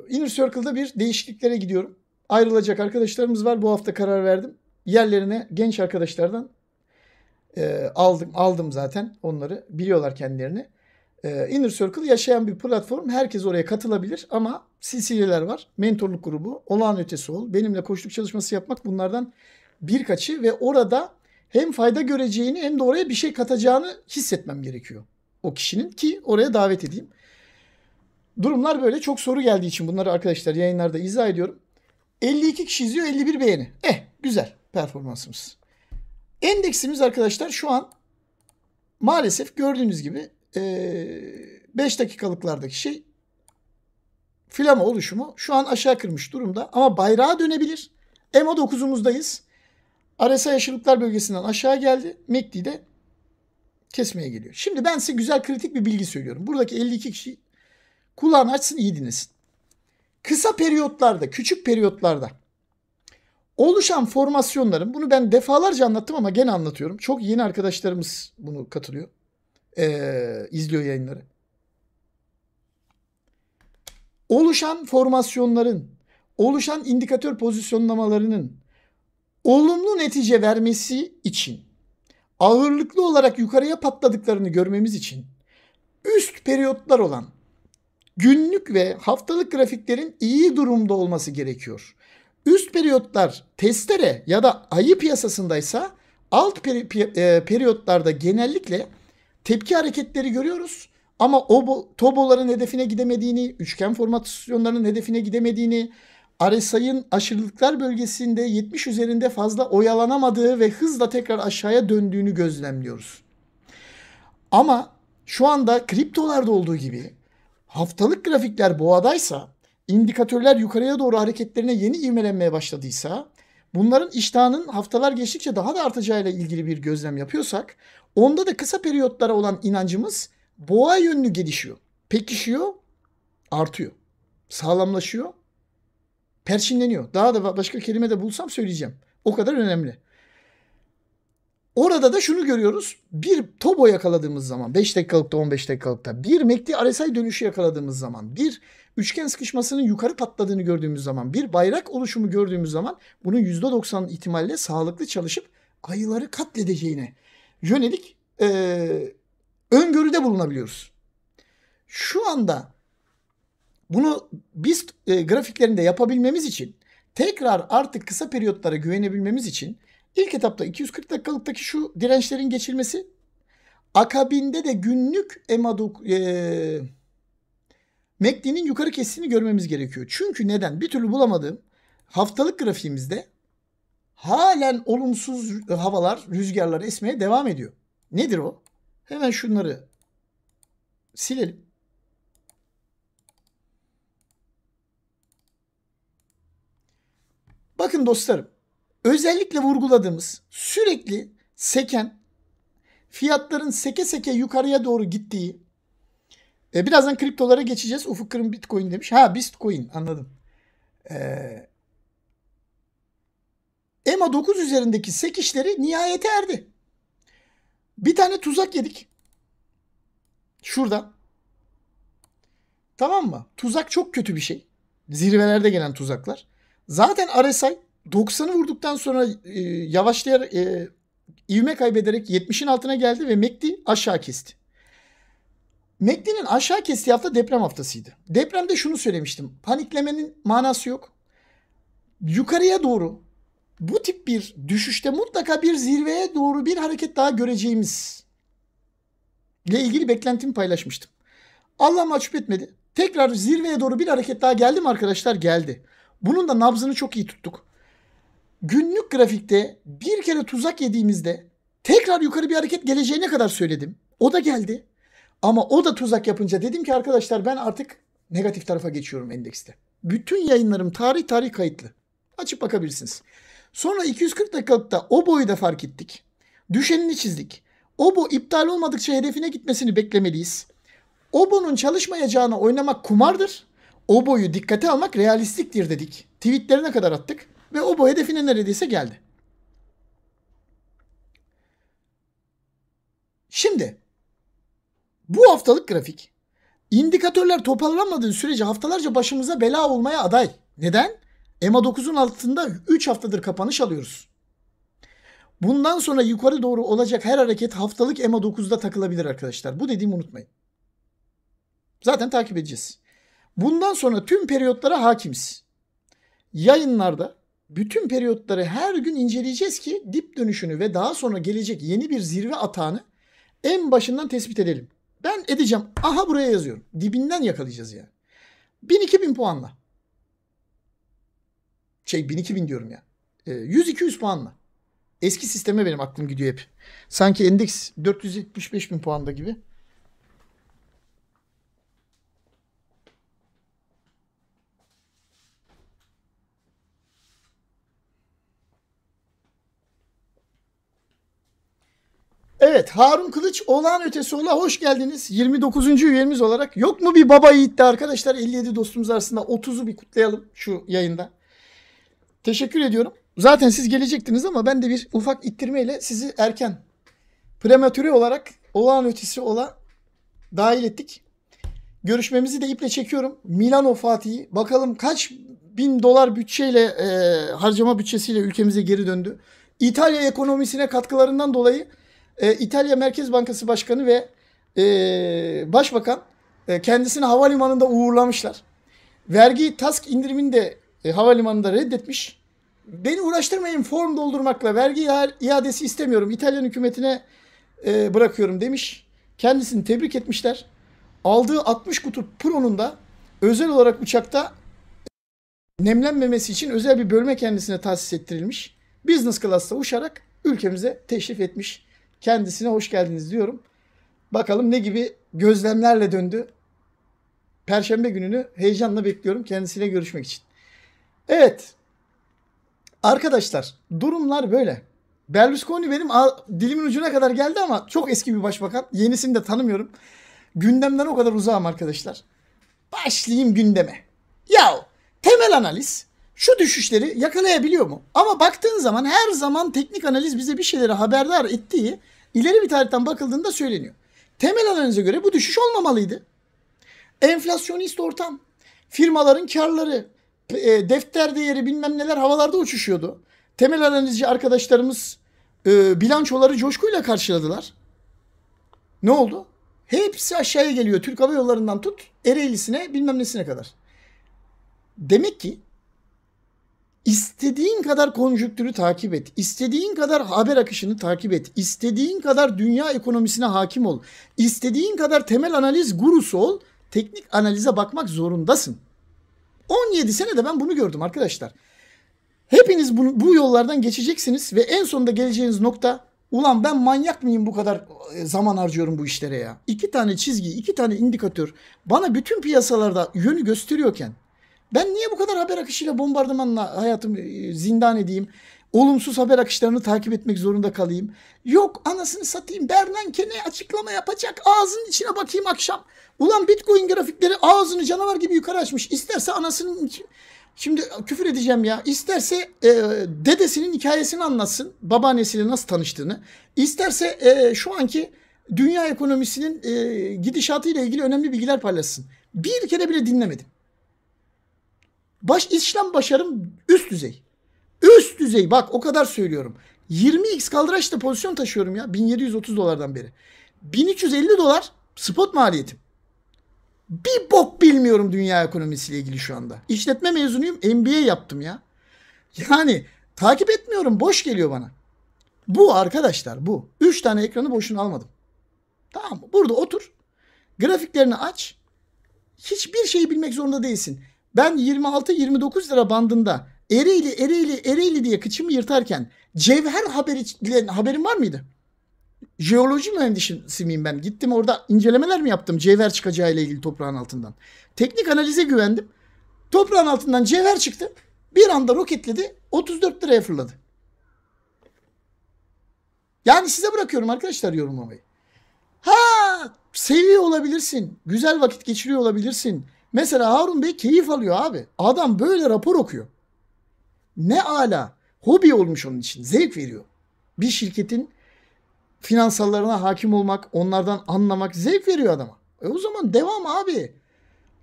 [SPEAKER 1] Inner Circle'da bir değişikliklere gidiyorum. Ayrılacak arkadaşlarımız var. Bu hafta karar verdim. Yerlerine genç arkadaşlardan e, aldım aldım zaten onları. Biliyorlar kendilerini. Ee, Inner Circle yaşayan bir platform. Herkes oraya katılabilir ama silsileler var. Mentorluk grubu, olağan ötesi ol, benimle koçluk çalışması yapmak bunlardan birkaçı ve orada hem fayda göreceğini hem de oraya bir şey katacağını hissetmem gerekiyor. O kişinin ki oraya davet edeyim. Durumlar böyle çok soru geldiği için bunları arkadaşlar yayınlarda izah ediyorum. 52 kişi izliyor 51 beğeni. Eh güzel performansımız. Endeksimiz arkadaşlar şu an maalesef gördüğünüz gibi 5 dakikalıklardaki şey flama oluşumu şu an aşağı kırmış durumda ama bayrağa dönebilir. EMA 9'umuzdayız. RSI aşırılıklar bölgesinden aşağı geldi. MACD e de kesmeye geliyor. Şimdi ben size güzel kritik bir bilgi söylüyorum. Buradaki 52 kişi kulağını açsın iyi dinlesin. Kısa periyotlarda, küçük periyotlarda oluşan formasyonların bunu ben defalarca anlattım ama gene anlatıyorum. Çok yeni arkadaşlarımız bunu katılıyor. Ee, izliyor yayınları. Oluşan formasyonların, oluşan indikatör pozisyonlamalarının olumlu netice vermesi için ağırlıklı olarak yukarıya patladıklarını görmemiz için üst periyotlar olan günlük ve haftalık grafiklerin iyi durumda olması gerekiyor. Üst periyotlar testere ya da ayı piyasasındaysa alt peri, e, periyotlarda genellikle tepki hareketleri görüyoruz. Ama o toboların hedefine gidemediğini, üçgen formasyonlarının hedefine gidemediğini, RSI'ın aşırılıklar bölgesinde 70 üzerinde fazla oyalanamadığı ve hızla tekrar aşağıya döndüğünü gözlemliyoruz. Ama şu anda kriptolarda olduğu gibi haftalık grafikler boğadaysa, indikatörler yukarıya doğru hareketlerine yeni ivmelenmeye başladıysa, bunların iştahının haftalar geçtikçe daha da artacağıyla ilgili bir gözlem yapıyorsak, onda da kısa periyotlara olan inancımız boğa yönlü gelişiyor, pekişiyor, artıyor, sağlamlaşıyor Perçinleniyor. Daha da başka kelime de bulsam söyleyeceğim. O kadar önemli. Orada da şunu görüyoruz. Bir Tobo yakaladığımız zaman 5 dakikalıkta 15 dakikalıkta bir Mekti RSI dönüşü yakaladığımız zaman bir üçgen sıkışmasının yukarı patladığını gördüğümüz zaman bir bayrak oluşumu gördüğümüz zaman bunun %90 ihtimalle sağlıklı çalışıp ayıları katledeceğine yönelik e, öngörüde bulunabiliyoruz. Şu anda bunu biz e, grafiklerinde yapabilmemiz için tekrar artık kısa periyotlara güvenebilmemiz için ilk etapta 240 dakikalıktaki şu dirençlerin geçilmesi akabinde de günlük emaduk e, MACD'nin yukarı kesini görmemiz gerekiyor. Çünkü neden? Bir türlü bulamadığım haftalık grafiğimizde halen olumsuz havalar, rüzgarlar esmeye devam ediyor. Nedir o? Hemen şunları silelim. Bakın dostlarım özellikle vurguladığımız sürekli seken fiyatların seke seke yukarıya doğru gittiği e, birazdan kriptolara geçeceğiz. Ufuk Kırım Bitcoin demiş. Ha Bitcoin anladım. Ee, EMA 9 üzerindeki sekişleri nihayete erdi. Bir tane tuzak yedik. Şurada. Tamam mı? Tuzak çok kötü bir şey. Zirvelerde gelen tuzaklar. Zaten RSI 90'ı vurduktan sonra e, yavaşlayarak e, ivme kaybederek 70'in altına geldi ve MACD aşağı kesti. MACD'nin aşağı kestiği hafta deprem haftasıydı. Depremde şunu söylemiştim. Paniklemenin manası yok. Yukarıya doğru bu tip bir düşüşte mutlaka bir zirveye doğru bir hareket daha göreceğimiz ile ilgili beklentimi paylaşmıştım. Allah mahcup etmedi. Tekrar zirveye doğru bir hareket daha geldi mi arkadaşlar? Geldi. Bunun da nabzını çok iyi tuttuk. Günlük grafikte bir kere tuzak yediğimizde tekrar yukarı bir hareket geleceğine kadar söyledim. O da geldi. Ama o da tuzak yapınca dedim ki arkadaşlar ben artık negatif tarafa geçiyorum endekste. Bütün yayınlarım tarih tarih kayıtlı. Açıp bakabilirsiniz. Sonra 240 dakikalıkta o boyu da fark ettik. Düşenini çizdik. O Obo iptal olmadıkça hedefine gitmesini beklemeliyiz. O Obo'nun çalışmayacağına oynamak kumardır o boyu dikkate almak realistliktir dedik. Tweetlerine kadar attık ve o boy hedefine neredeyse geldi. Şimdi bu haftalık grafik indikatörler toparlanmadığı sürece haftalarca başımıza bela olmaya aday. Neden? EMA 9'un altında 3 haftadır kapanış alıyoruz. Bundan sonra yukarı doğru olacak her hareket haftalık EMA 9'da takılabilir arkadaşlar. Bu dediğimi unutmayın. Zaten takip edeceğiz. Bundan sonra tüm periyotlara hakimiz. Yayınlarda bütün periyotları her gün inceleyeceğiz ki dip dönüşünü ve daha sonra gelecek yeni bir zirve atağını en başından tespit edelim. Ben edeceğim. Aha buraya yazıyorum. Dibinden yakalayacağız yani. 1000-2000 puanla. Şey 1000-2000 diyorum ya. 100-200 ee, puanla. Eski sisteme benim aklım gidiyor hep. Sanki endeks 475 bin puanda gibi. Evet Harun Kılıç olağan ötesi ola hoş geldiniz. 29. üyemiz olarak yok mu bir baba yiğitti arkadaşlar 57 dostumuz arasında 30'u bir kutlayalım şu yayında. Teşekkür ediyorum. Zaten siz gelecektiniz ama ben de bir ufak ittirmeyle sizi erken prematüre olarak olağan ötesi ola dahil ettik. Görüşmemizi de iple çekiyorum. Milano Fatih'i bakalım kaç bin dolar bütçeyle e, harcama bütçesiyle ülkemize geri döndü. İtalya ekonomisine katkılarından dolayı e, İtalya Merkez Bankası Başkanı ve e, Başbakan e, kendisini havalimanında uğurlamışlar. Vergi task indirimini de e, havalimanında reddetmiş. Beni uğraştırmayın form doldurmakla vergi iadesi istemiyorum. İtalyan hükümetine e, bırakıyorum demiş. Kendisini tebrik etmişler. Aldığı 60 kutu Pro'nun da özel olarak uçakta e, nemlenmemesi için özel bir bölme kendisine tahsis ettirilmiş. Business class'ta uçarak ülkemize teşrif etmiş. Kendisine hoş geldiniz diyorum. Bakalım ne gibi gözlemlerle döndü. Perşembe gününü heyecanla bekliyorum kendisine görüşmek için. Evet. Arkadaşlar durumlar böyle. Berlusconi benim dilimin ucuna kadar geldi ama çok eski bir başbakan. Yenisini de tanımıyorum. Gündemden o kadar uzağım arkadaşlar. Başlayayım gündeme. Ya temel analiz şu düşüşleri yakalayabiliyor mu? Ama baktığın zaman her zaman teknik analiz bize bir şeyleri haberdar ettiği ileri bir tarihten bakıldığında söyleniyor. Temel analize göre bu düşüş olmamalıydı. Enflasyonist ortam, firmaların karları, e, defter değeri bilmem neler havalarda uçuşuyordu. Temel analizci arkadaşlarımız e, bilançoları coşkuyla karşıladılar. Ne oldu? Hepsi aşağıya geliyor. Türk Hava Yolları'ndan tut Ereğlisi'ne bilmem nesine kadar. Demek ki İstediğin kadar konjüktürü takip et. istediğin kadar haber akışını takip et. istediğin kadar dünya ekonomisine hakim ol. istediğin kadar temel analiz gurusu ol. Teknik analize bakmak zorundasın. 17 sene de ben bunu gördüm arkadaşlar. Hepiniz bunu, bu yollardan geçeceksiniz ve en sonunda geleceğiniz nokta ulan ben manyak mıyım bu kadar e, zaman harcıyorum bu işlere ya. İki tane çizgi, iki tane indikatör bana bütün piyasalarda yönü gösteriyorken ben niye bu kadar haber akışıyla bombardımanla hayatımı e, zindan edeyim? Olumsuz haber akışlarını takip etmek zorunda kalayım. Yok anasını satayım Bernanke ne açıklama yapacak ağzının içine bakayım akşam. Ulan bitcoin grafikleri ağzını canavar gibi yukarı açmış. İsterse anasının Şimdi küfür edeceğim ya. İsterse e, dedesinin hikayesini anlatsın. Babaannesiyle nasıl tanıştığını. İsterse e, şu anki dünya ekonomisinin e, gidişatıyla ilgili önemli bilgiler paylaşsın. Bir kere bile dinlemedim. Baş işlem başarım üst düzey. Üst düzey bak o kadar söylüyorum. 20x kaldıraçta pozisyon taşıyorum ya 1730 dolardan beri. 1350 dolar spot maliyetim. Bir bok bilmiyorum dünya ekonomisiyle ilgili şu anda. İşletme mezunuyum MBA yaptım ya. Yani takip etmiyorum boş geliyor bana. Bu arkadaşlar bu. 3 tane ekranı boşuna almadım. Tamam mı? Burada otur. Grafiklerini aç. Hiçbir şeyi bilmek zorunda değilsin ben 26-29 lira bandında Ereğli Ereğli Ereğli diye kıçımı yırtarken cevher haberi haberin var mıydı? Jeoloji mühendisi miyim ben? Gittim orada incelemeler mi yaptım cevher çıkacağı ile ilgili toprağın altından. Teknik analize güvendim. Toprağın altından cevher çıktı. Bir anda roketledi. 34 liraya fırladı. Yani size bırakıyorum arkadaşlar yorumlamayı. Ha seviyor olabilirsin. Güzel vakit geçiriyor olabilirsin. Mesela Harun Bey keyif alıyor abi. Adam böyle rapor okuyor. Ne ala. Hobi olmuş onun için. Zevk veriyor. Bir şirketin finansallarına hakim olmak, onlardan anlamak zevk veriyor adama. E o zaman devam abi.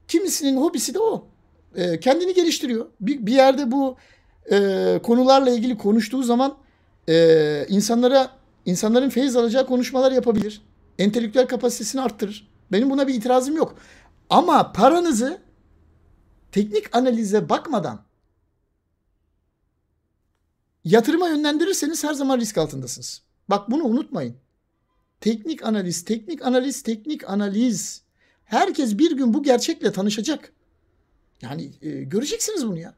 [SPEAKER 1] Kimisinin hobisi de o. E, kendini geliştiriyor. Bir, bir yerde bu e, konularla ilgili konuştuğu zaman e, insanlara insanların feyiz alacağı konuşmalar yapabilir. Entelektüel kapasitesini arttırır. Benim buna bir itirazım yok. Ama paranızı teknik analize bakmadan yatırıma yönlendirirseniz her zaman risk altındasınız. Bak bunu unutmayın. Teknik analiz, teknik analiz, teknik analiz. Herkes bir gün bu gerçekle tanışacak. Yani e, göreceksiniz bunu ya.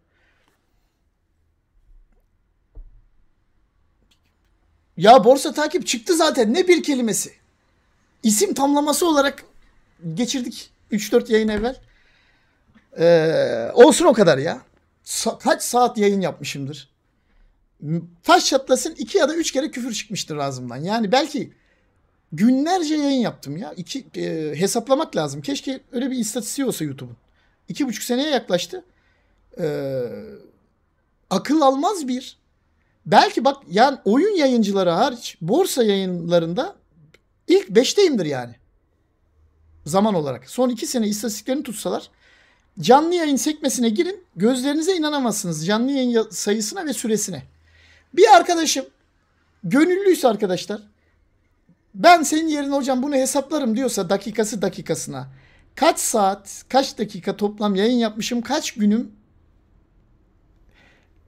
[SPEAKER 1] Ya borsa takip çıktı zaten ne bir kelimesi. İsim tamlaması olarak geçirdik. 3-4 yayın evvel. Ee, olsun o kadar ya. Sa- kaç saat yayın yapmışımdır. Taş çatlasın 2 ya da 3 kere küfür çıkmıştır ağzımdan. Yani belki günlerce yayın yaptım ya. İki, e, hesaplamak lazım. Keşke öyle bir istatistiği olsa YouTube'un. İki buçuk seneye yaklaştı. Ee, akıl almaz bir. Belki bak yani oyun yayıncıları hariç borsa yayınlarında ilk beşteyimdir yani. Zaman olarak. Son 2 sene istatistiklerini tutsalar canlı yayın sekmesine girin. Gözlerinize inanamazsınız canlı yayın sayısına ve süresine. Bir arkadaşım gönüllüyse arkadaşlar ben senin yerine hocam bunu hesaplarım diyorsa dakikası dakikasına kaç saat, kaç dakika toplam yayın yapmışım, kaç günüm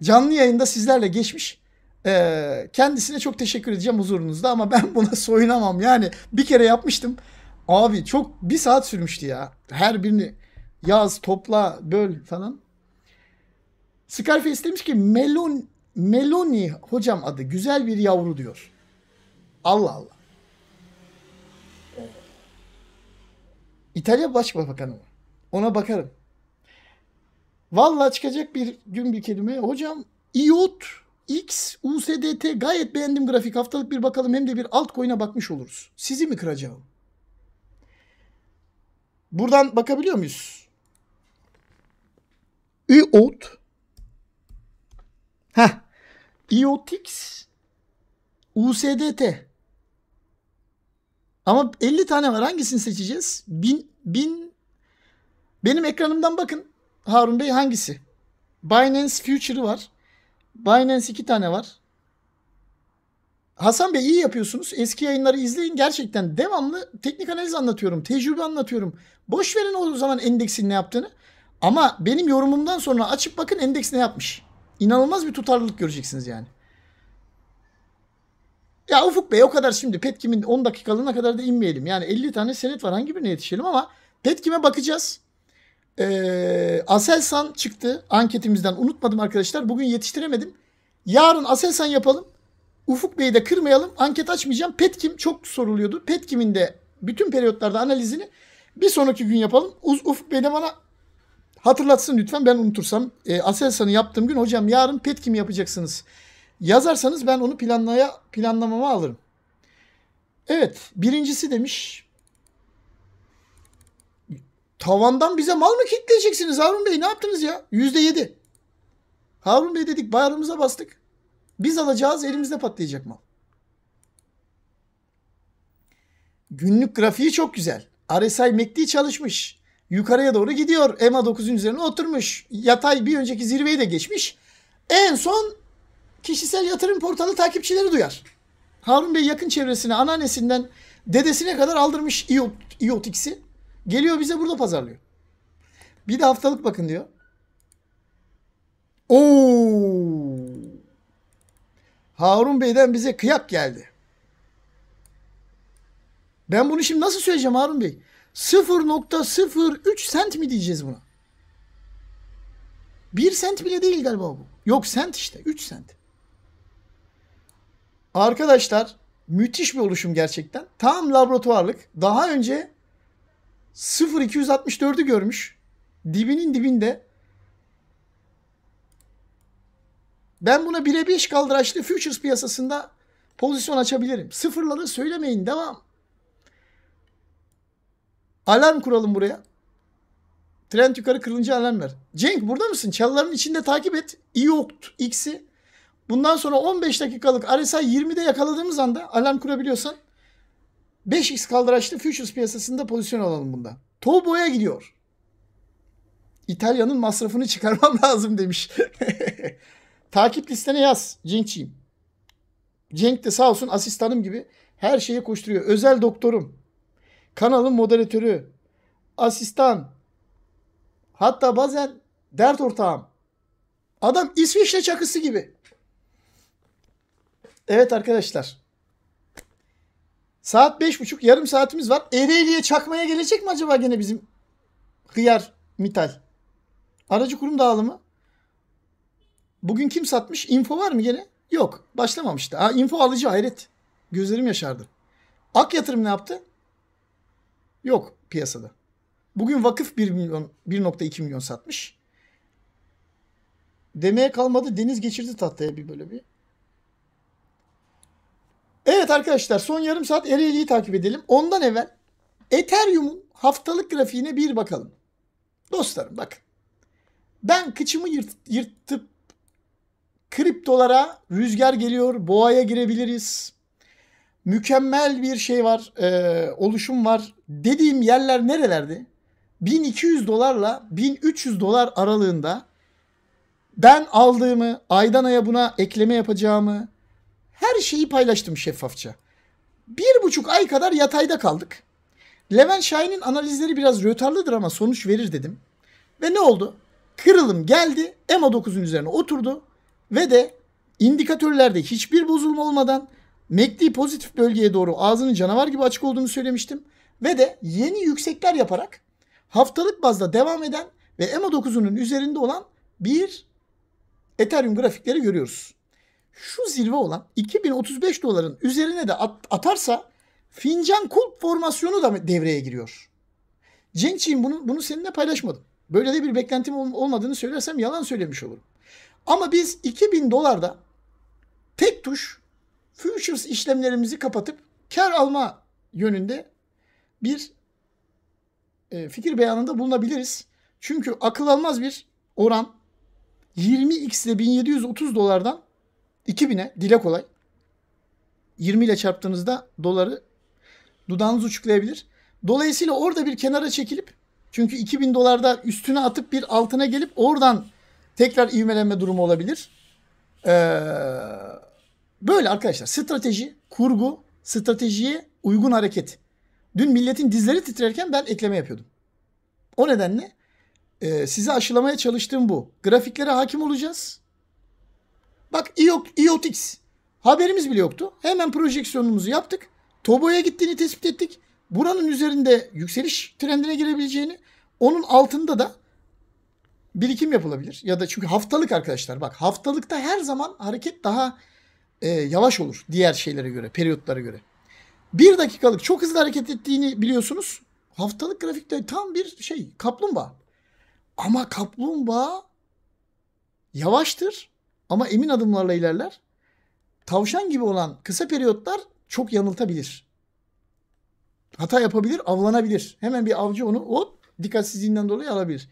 [SPEAKER 1] canlı yayında sizlerle geçmiş. Ee, kendisine çok teşekkür edeceğim huzurunuzda ama ben buna soyunamam. Yani bir kere yapmıştım. Abi çok bir saat sürmüştü ya. Her birini yaz, topla, böl falan. Scarface demiş ki Melon, Meloni hocam adı güzel bir yavru diyor. Allah Allah. İtalya Başbakanı mı? Ona bakarım. Vallahi çıkacak bir gün bir kelime. Hocam IOT X USDT gayet beğendim grafik. Haftalık bir bakalım hem de bir altcoin'e bakmış oluruz. Sizi mi kıracağım? Buradan bakabiliyor muyuz? IOT Heh. IOTX USDT ama 50 tane var. Hangisini seçeceğiz? Bin, bin... Benim ekranımdan bakın Harun Bey hangisi? Binance Future'ı var. Binance iki tane var. Hasan Bey iyi yapıyorsunuz. Eski yayınları izleyin. Gerçekten devamlı teknik analiz anlatıyorum. Tecrübe anlatıyorum. Boş verin o zaman endeksin ne yaptığını. Ama benim yorumumdan sonra açıp bakın endeks ne yapmış. İnanılmaz bir tutarlılık göreceksiniz yani. Ya Ufuk Bey o kadar şimdi Petkim'in 10 dakikalığına kadar da inmeyelim. Yani 50 tane senet var hangi birine yetişelim ama Petkim'e bakacağız. Ee, Aselsan çıktı anketimizden unutmadım arkadaşlar. Bugün yetiştiremedim. Yarın Aselsan yapalım. Ufuk Bey'i de kırmayalım. Anket açmayacağım. Petkim çok soruluyordu. Petkim'in de bütün periyotlarda analizini bir sonraki gün yapalım. Uz, Ufuk Bey de bana hatırlatsın lütfen ben unutursam. E, Aselsan'ı yaptığım gün hocam yarın pet kim yapacaksınız? Yazarsanız ben onu planlaya planlamama alırım. Evet birincisi demiş. Tavandan bize mal mı kitleyeceksiniz Harun Bey ne yaptınız ya? Yüzde yedi. Harun Bey dedik bayramımıza bastık. Biz alacağız elimizde patlayacak mal. Günlük grafiği çok güzel. RSI MACD çalışmış. Yukarıya doğru gidiyor. EMA 9'un üzerine oturmuş. Yatay bir önceki zirveyi de geçmiş. En son kişisel yatırım portalı takipçileri duyar. Harun Bey yakın çevresine, anneannesinden dedesine kadar aldırmış IOTX'i. Geliyor bize burada pazarlıyor. Bir de haftalık bakın diyor. Oo! Harun Bey'den bize kıyak geldi. Ben bunu şimdi nasıl söyleyeceğim Harun Bey? 0.03 sent mi diyeceğiz buna? 1 sent bile değil galiba bu. Yok sent işte 3 sent. Arkadaşlar müthiş bir oluşum gerçekten. Tam laboratuvarlık. Daha önce 0.264'ü görmüş. Dibinin dibinde. Ben buna 1'e 5 kaldıraçlı futures piyasasında pozisyon açabilirim. Sıfırları söylemeyin devam. Alarm kuralım buraya. Trend yukarı kırılınca alarm ver. Cenk burada mısın? Çalıların içinde takip et. İyokt X'i. Bundan sonra 15 dakikalık RSI 20'de yakaladığımız anda alarm kurabiliyorsan 5x kaldıraçlı futures piyasasında pozisyon alalım bunda. Tobo'ya gidiyor. İtalya'nın masrafını çıkarmam lazım demiş. Takip listene yaz Cenk'ciğim. Cenk de sağ olsun asistanım gibi her şeye koşturuyor. Özel doktorum kanalın moderatörü, asistan, hatta bazen dert ortağım. Adam İsviçre çakısı gibi. Evet arkadaşlar. Saat beş buçuk yarım saatimiz var. Ereğli'ye çakmaya gelecek mi acaba gene bizim hıyar mital? Aracı kurum dağılımı. Bugün kim satmış? Info var mı gene? Yok. Başlamamıştı. Ha, info alıcı hayret. Gözlerim yaşardı. Ak yatırım ne yaptı? Yok piyasada. Bugün vakıf 1 milyon 1.2 milyon satmış. Demeye kalmadı deniz geçirdi tahtaya bir böyle bir. Evet arkadaşlar son yarım saat Ereğli'yi takip edelim. Ondan evvel Ethereum'un haftalık grafiğine bir bakalım. Dostlarım bak. Ben kıçımı yırt, yırtıp kriptolara rüzgar geliyor, boğaya girebiliriz mükemmel bir şey var, e, oluşum var dediğim yerler nerelerdi? 1200 dolarla 1300 dolar aralığında ben aldığımı, Aydanaya buna ekleme yapacağımı her şeyi paylaştım şeffafça. Bir buçuk ay kadar yatayda kaldık. Levent Şahin'in analizleri biraz rötarlıdır ama sonuç verir dedim. Ve ne oldu? Kırılım geldi, EMA 9'un üzerine oturdu ve de indikatörlerde hiçbir bozulma olmadan MACD pozitif bölgeye doğru ağzının canavar gibi açık olduğunu söylemiştim. Ve de yeni yüksekler yaparak haftalık bazda devam eden ve EMA 9'unun üzerinde olan bir Ethereum grafikleri görüyoruz. Şu zirve olan 2035 doların üzerine de at atarsa fincan kulp formasyonu da devreye giriyor. Cenkçiğim bunu, bunu seninle paylaşmadım. Böyle de bir beklentim ol olmadığını söylersem yalan söylemiş olurum. Ama biz 2000 dolarda tek tuş futures işlemlerimizi kapatıp kar alma yönünde bir e, fikir beyanında bulunabiliriz. Çünkü akıl almaz bir oran 20x ile 1730 dolardan 2000'e dile kolay. 20 ile çarptığınızda doları dudağınız uçuklayabilir. Dolayısıyla orada bir kenara çekilip çünkü 2000 dolarda üstüne atıp bir altına gelip oradan tekrar ivmelenme durumu olabilir. Ee, Böyle arkadaşlar strateji, kurgu, stratejiye uygun hareket. Dün milletin dizleri titrerken ben ekleme yapıyordum. O nedenle e, size aşılamaya çalıştığım bu. Grafiklere hakim olacağız. Bak IOTX. Haberimiz bile yoktu. Hemen projeksiyonumuzu yaptık. Tobo'ya gittiğini tespit ettik. Buranın üzerinde yükseliş trendine girebileceğini, onun altında da birikim yapılabilir. Ya da çünkü haftalık arkadaşlar bak haftalıkta her zaman hareket daha e, yavaş olur diğer şeylere göre, periyotlara göre. Bir dakikalık çok hızlı hareket ettiğini biliyorsunuz. Haftalık grafikte tam bir şey kaplumbağa. Ama kaplumbağa yavaştır ama emin adımlarla ilerler. Tavşan gibi olan kısa periyotlar çok yanıltabilir. Hata yapabilir, avlanabilir. Hemen bir avcı onu hop dikkatsizliğinden dolayı alabilir.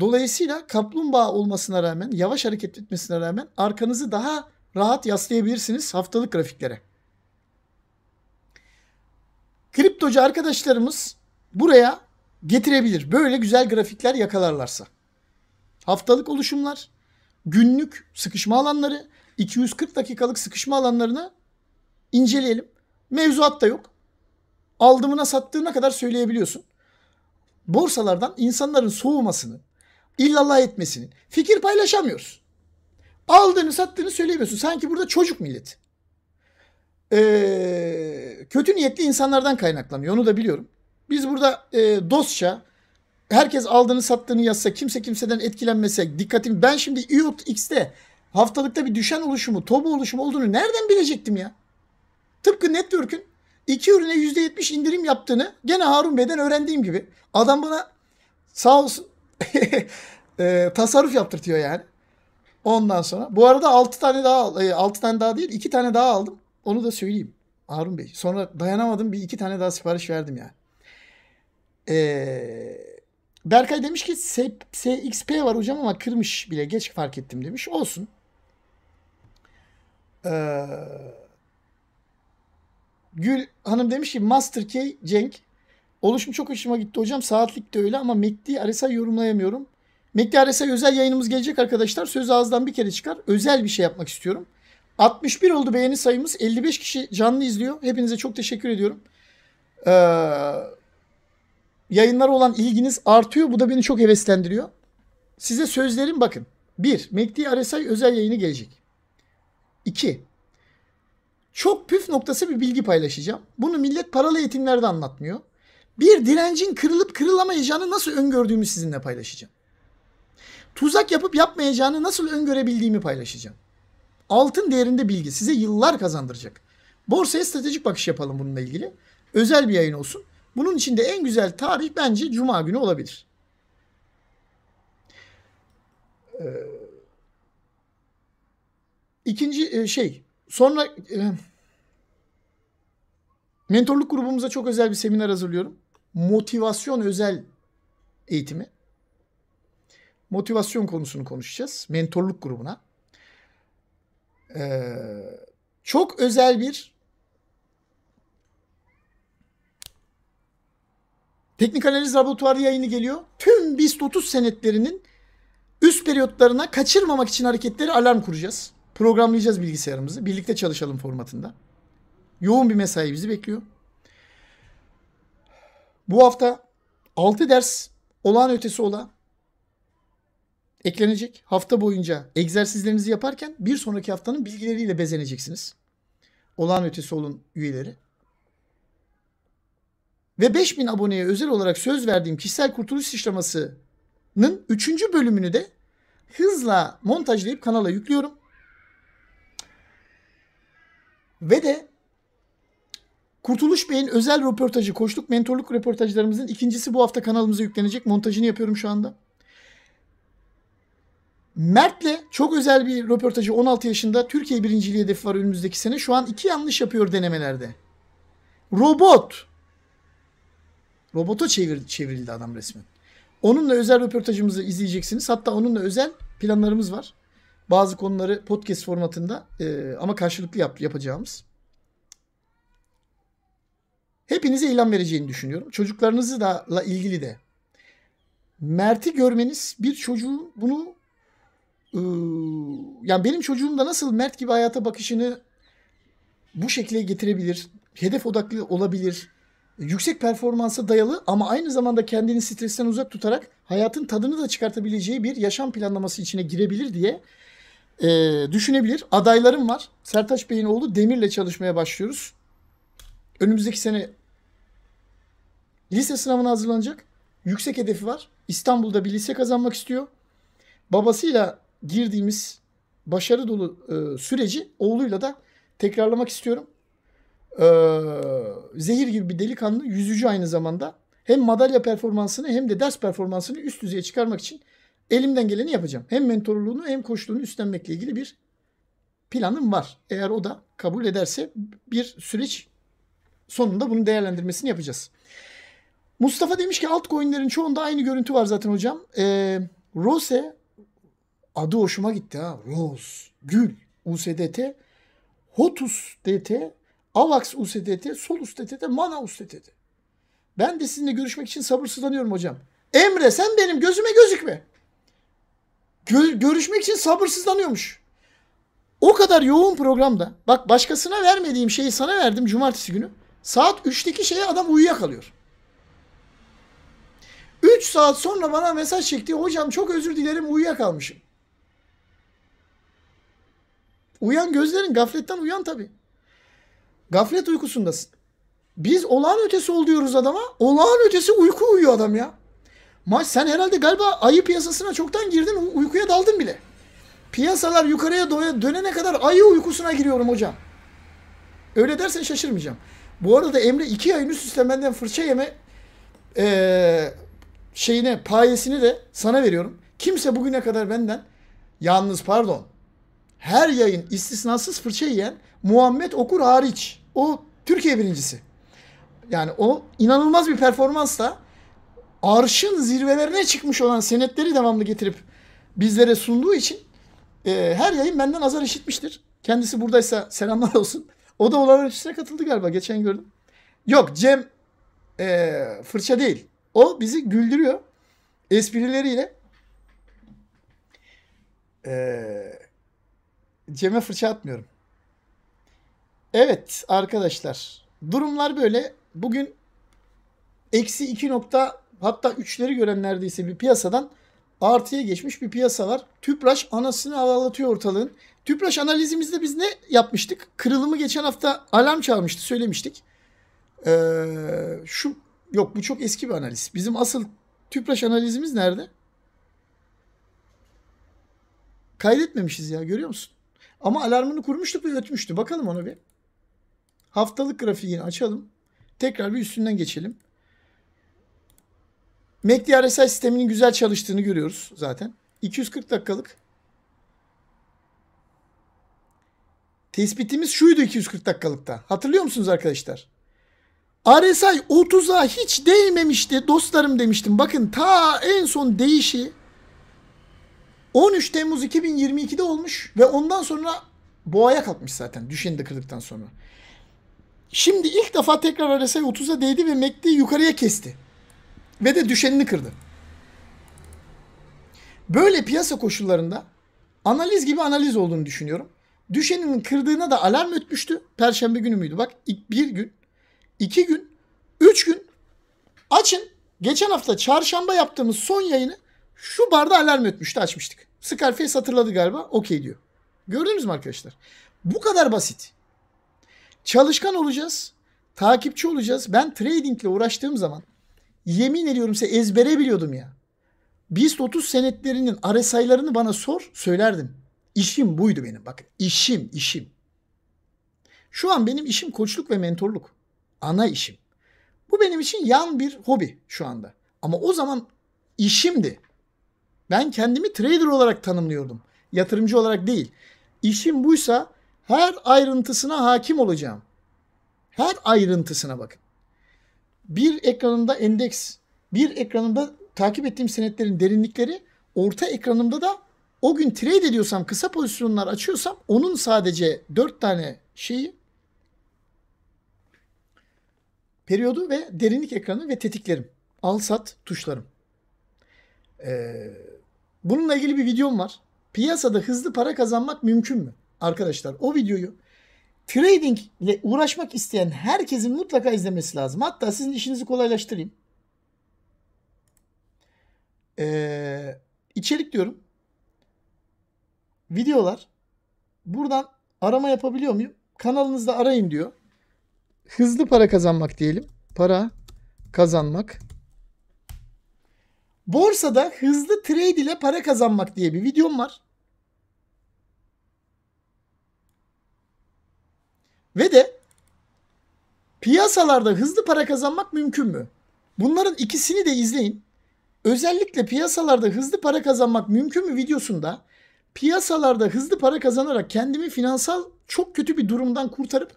[SPEAKER 1] Dolayısıyla kaplumbağa olmasına rağmen, yavaş hareket etmesine rağmen arkanızı daha rahat yaslayabilirsiniz haftalık grafiklere. Kriptocu arkadaşlarımız buraya getirebilir. Böyle güzel grafikler yakalarlarsa. Haftalık oluşumlar, günlük sıkışma alanları, 240 dakikalık sıkışma alanlarını inceleyelim. Mevzuat da yok. Aldımına sattığına kadar söyleyebiliyorsun. Borsalardan insanların soğumasını, illallah etmesini, fikir paylaşamıyoruz. Aldığını sattığını söyleyemiyorsun. Sanki burada çocuk millet. Ee, kötü niyetli insanlardan kaynaklanıyor. Onu da biliyorum. Biz burada e, dostça herkes aldığını sattığını yazsa kimse kimseden etkilenmese dikkatim ben şimdi IOT X'te haftalıkta bir düşen oluşumu, tobu oluşumu olduğunu nereden bilecektim ya? Tıpkı Network'ün iki ürüne %70 indirim yaptığını gene Harun Bey'den öğrendiğim gibi. Adam bana sağ olsun e, tasarruf yaptırtıyor yani. Ondan sonra bu arada 6 tane daha 6 e, tane daha değil 2 tane daha aldım. Onu da söyleyeyim Harun Bey. Sonra dayanamadım bir iki tane daha sipariş verdim yani. Ee, Berkay demiş ki S CXP var hocam ama kırmış bile geç fark ettim demiş. Olsun. Ee, Gül Hanım demiş ki Master Key Cenk. Oluşum çok hoşuma gitti hocam. Saatlik de öyle ama metni arasa yorumlayamıyorum. Miktaresel özel yayınımız gelecek arkadaşlar. Söz ağızdan bir kere çıkar. Özel bir şey yapmak istiyorum. 61 oldu beğeni sayımız. 55 kişi canlı izliyor. Hepinize çok teşekkür ediyorum. Ee, yayınlara olan ilginiz artıyor. Bu da beni çok heveslendiriyor. Size sözlerim bakın. 1. Mekti Aresay özel yayını gelecek. 2. Çok püf noktası bir bilgi paylaşacağım. Bunu millet paralı eğitimlerde anlatmıyor. Bir direncin kırılıp kırılamayacağını nasıl öngördüğümü sizinle paylaşacağım tuzak yapıp yapmayacağını nasıl öngörebildiğimi paylaşacağım. Altın değerinde bilgi size yıllar kazandıracak. Borsaya stratejik bakış yapalım bununla ilgili. Özel bir yayın olsun. Bunun için de en güzel tarih bence cuma günü olabilir. Ee, ikinci e, şey sonra e, mentorluk grubumuza çok özel bir seminer hazırlıyorum. Motivasyon özel eğitimi motivasyon konusunu konuşacağız. Mentorluk grubuna. Ee, çok özel bir teknik analiz laboratuvarı yayını geliyor. Tüm BIST 30 senetlerinin üst periyotlarına kaçırmamak için hareketleri alarm kuracağız. Programlayacağız bilgisayarımızı. Birlikte çalışalım formatında. Yoğun bir mesai bizi bekliyor. Bu hafta 6 ders olağan ötesi olan eklenecek. Hafta boyunca egzersizlerinizi yaparken bir sonraki haftanın bilgileriyle bezeneceksiniz. Olağan ötesi olun üyeleri. Ve 5000 aboneye özel olarak söz verdiğim kişisel kurtuluş sıçramasının 3. bölümünü de hızla montajlayıp kanala yüklüyorum. Ve de Kurtuluş Bey'in özel röportajı, koçluk mentorluk röportajlarımızın ikincisi bu hafta kanalımıza yüklenecek. Montajını yapıyorum şu anda. Mert'le çok özel bir röportajı 16 yaşında Türkiye birinciliği hedefi var önümüzdeki sene. Şu an iki yanlış yapıyor denemelerde. Robot. Robota çevir, çevrildi adam resmen. Onunla özel röportajımızı izleyeceksiniz. Hatta onunla özel planlarımız var. Bazı konuları podcast formatında e, ama karşılıklı yap, yapacağımız. Hepinize ilan vereceğini düşünüyorum. Çocuklarınızla ilgili de. Mert'i görmeniz bir çocuğun bunu yani benim çocuğum da nasıl Mert gibi hayata bakışını bu şekilde getirebilir. Hedef odaklı olabilir. Yüksek performansa dayalı ama aynı zamanda kendini stresten uzak tutarak hayatın tadını da çıkartabileceği bir yaşam planlaması içine girebilir diye e, düşünebilir. Adaylarım var. Sertaç Bey'in oğlu Demir'le çalışmaya başlıyoruz. Önümüzdeki sene lise sınavına hazırlanacak. Yüksek hedefi var. İstanbul'da bir lise kazanmak istiyor. Babasıyla girdiğimiz başarı dolu e, süreci oğluyla da tekrarlamak istiyorum. E, zehir gibi bir delikanlı yüzücü aynı zamanda hem madalya performansını hem de ders performansını üst düzeye çıkarmak için elimden geleni yapacağım. Hem mentorluğunu hem koçluğunu üstlenmekle ilgili bir planım var. Eğer o da kabul ederse bir süreç sonunda bunu değerlendirmesini yapacağız. Mustafa demiş ki altcoin'lerin çoğunda aynı görüntü var zaten hocam. Ee, Rose adı hoşuma gitti ha. Rose, Gül, USDT, Hotus DT, Avax USDT, Solus DTT, Mana USDT. Ben de sizinle görüşmek için sabırsızlanıyorum hocam. Emre sen benim gözüme gözükme. Gö- görüşmek için sabırsızlanıyormuş. O kadar yoğun programda bak başkasına vermediğim şeyi sana verdim cumartesi günü. Saat 3'teki şeye adam uyuyakalıyor. 3 saat sonra bana mesaj çekti. Hocam çok özür dilerim uyuyakalmışım. Uyan gözlerin gafletten uyan tabi. Gaflet uykusundasın. Biz olağan ötesi ol diyoruz adama. Olağan ötesi uyku uyuyor adam ya. Maç sen herhalde galiba ayı piyasasına çoktan girdin uykuya daldın bile. Piyasalar yukarıya doya dönene kadar ayı uykusuna giriyorum hocam. Öyle dersen şaşırmayacağım. Bu arada Emre iki ayın üst üste benden fırça yeme ee, şeyine payesini de sana veriyorum. Kimse bugüne kadar benden yalnız pardon her yayın istisnasız fırça yiyen Muhammed Okur hariç. O Türkiye birincisi. Yani o inanılmaz bir performansla arşın zirvelerine çıkmış olan senetleri devamlı getirip bizlere sunduğu için e, her yayın benden azar işitmiştir. Kendisi buradaysa selamlar olsun. O da olan ölçüsüne katıldı galiba geçen gördüm. Yok Cem e, fırça değil. O bizi güldürüyor esprileriyle. E, Cem'e fırça atmıyorum. Evet arkadaşlar. Durumlar böyle. Bugün eksi 2 nokta hatta 3'leri gören neredeyse bir piyasadan artıya geçmiş bir piyasa var. Tüpraş anasını havalatıyor ortalığın. Tüpraş analizimizde biz ne yapmıştık? Kırılımı geçen hafta alarm çalmıştı söylemiştik. Ee, şu yok bu çok eski bir analiz. Bizim asıl tüpraş analizimiz nerede? Kaydetmemişiz ya görüyor musun? Ama alarmını kurmuştuk ve ötmüştü. Bakalım onu bir. Haftalık grafiğini açalım. Tekrar bir üstünden geçelim. MACD RSI sisteminin güzel çalıştığını görüyoruz zaten. 240 dakikalık. Tespitimiz şuydu 240 dakikalıkta. Hatırlıyor musunuz arkadaşlar? RSI 30'a hiç değmemişti dostlarım demiştim. Bakın ta en son değişi 13 Temmuz 2022'de olmuş ve ondan sonra boğaya kalkmış zaten düşeni de kırdıktan sonra. Şimdi ilk defa tekrar RSI 30'a değdi ve MACD yukarıya kesti. Ve de düşenini kırdı. Böyle piyasa koşullarında analiz gibi analiz olduğunu düşünüyorum. Düşeninin kırdığına da alarm ötmüştü. Perşembe günü müydü? Bak bir gün, iki gün, üç gün açın. Geçen hafta çarşamba yaptığımız son yayını şu barda alarm ötmüştü açmıştık. Scarface hatırladı galiba. Okey diyor. Gördünüz mü arkadaşlar? Bu kadar basit. Çalışkan olacağız. Takipçi olacağız. Ben tradingle uğraştığım zaman yemin ediyorum size ezbere biliyordum ya. BIST 30 senetlerinin RSI'larını bana sor söylerdim. İşim buydu benim bakın. işim işim. Şu an benim işim koçluk ve mentorluk. Ana işim. Bu benim için yan bir hobi şu anda. Ama o zaman işimdi. Ben kendimi trader olarak tanımlıyordum. Yatırımcı olarak değil. İşim buysa her ayrıntısına hakim olacağım. Her ayrıntısına bakın. Bir ekranımda endeks, bir ekranımda takip ettiğim senetlerin derinlikleri, orta ekranımda da o gün trade ediyorsam, kısa pozisyonlar açıyorsam onun sadece dört tane şeyi periyodu ve derinlik ekranı ve tetiklerim. Al sat tuşlarım. Ee, Bununla ilgili bir videom var. Piyasada hızlı para kazanmak mümkün mü? Arkadaşlar o videoyu trading ile uğraşmak isteyen herkesin mutlaka izlemesi lazım. Hatta sizin işinizi kolaylaştırayım. Ee, içerik diyorum. Videolar. Buradan arama yapabiliyor muyum? Kanalınızda arayın diyor. Hızlı para kazanmak diyelim. Para kazanmak Borsada hızlı trade ile para kazanmak diye bir videom var. Ve de piyasalarda hızlı para kazanmak mümkün mü? Bunların ikisini de izleyin. Özellikle piyasalarda hızlı para kazanmak mümkün mü videosunda piyasalarda hızlı para kazanarak kendimi finansal çok kötü bir durumdan kurtarıp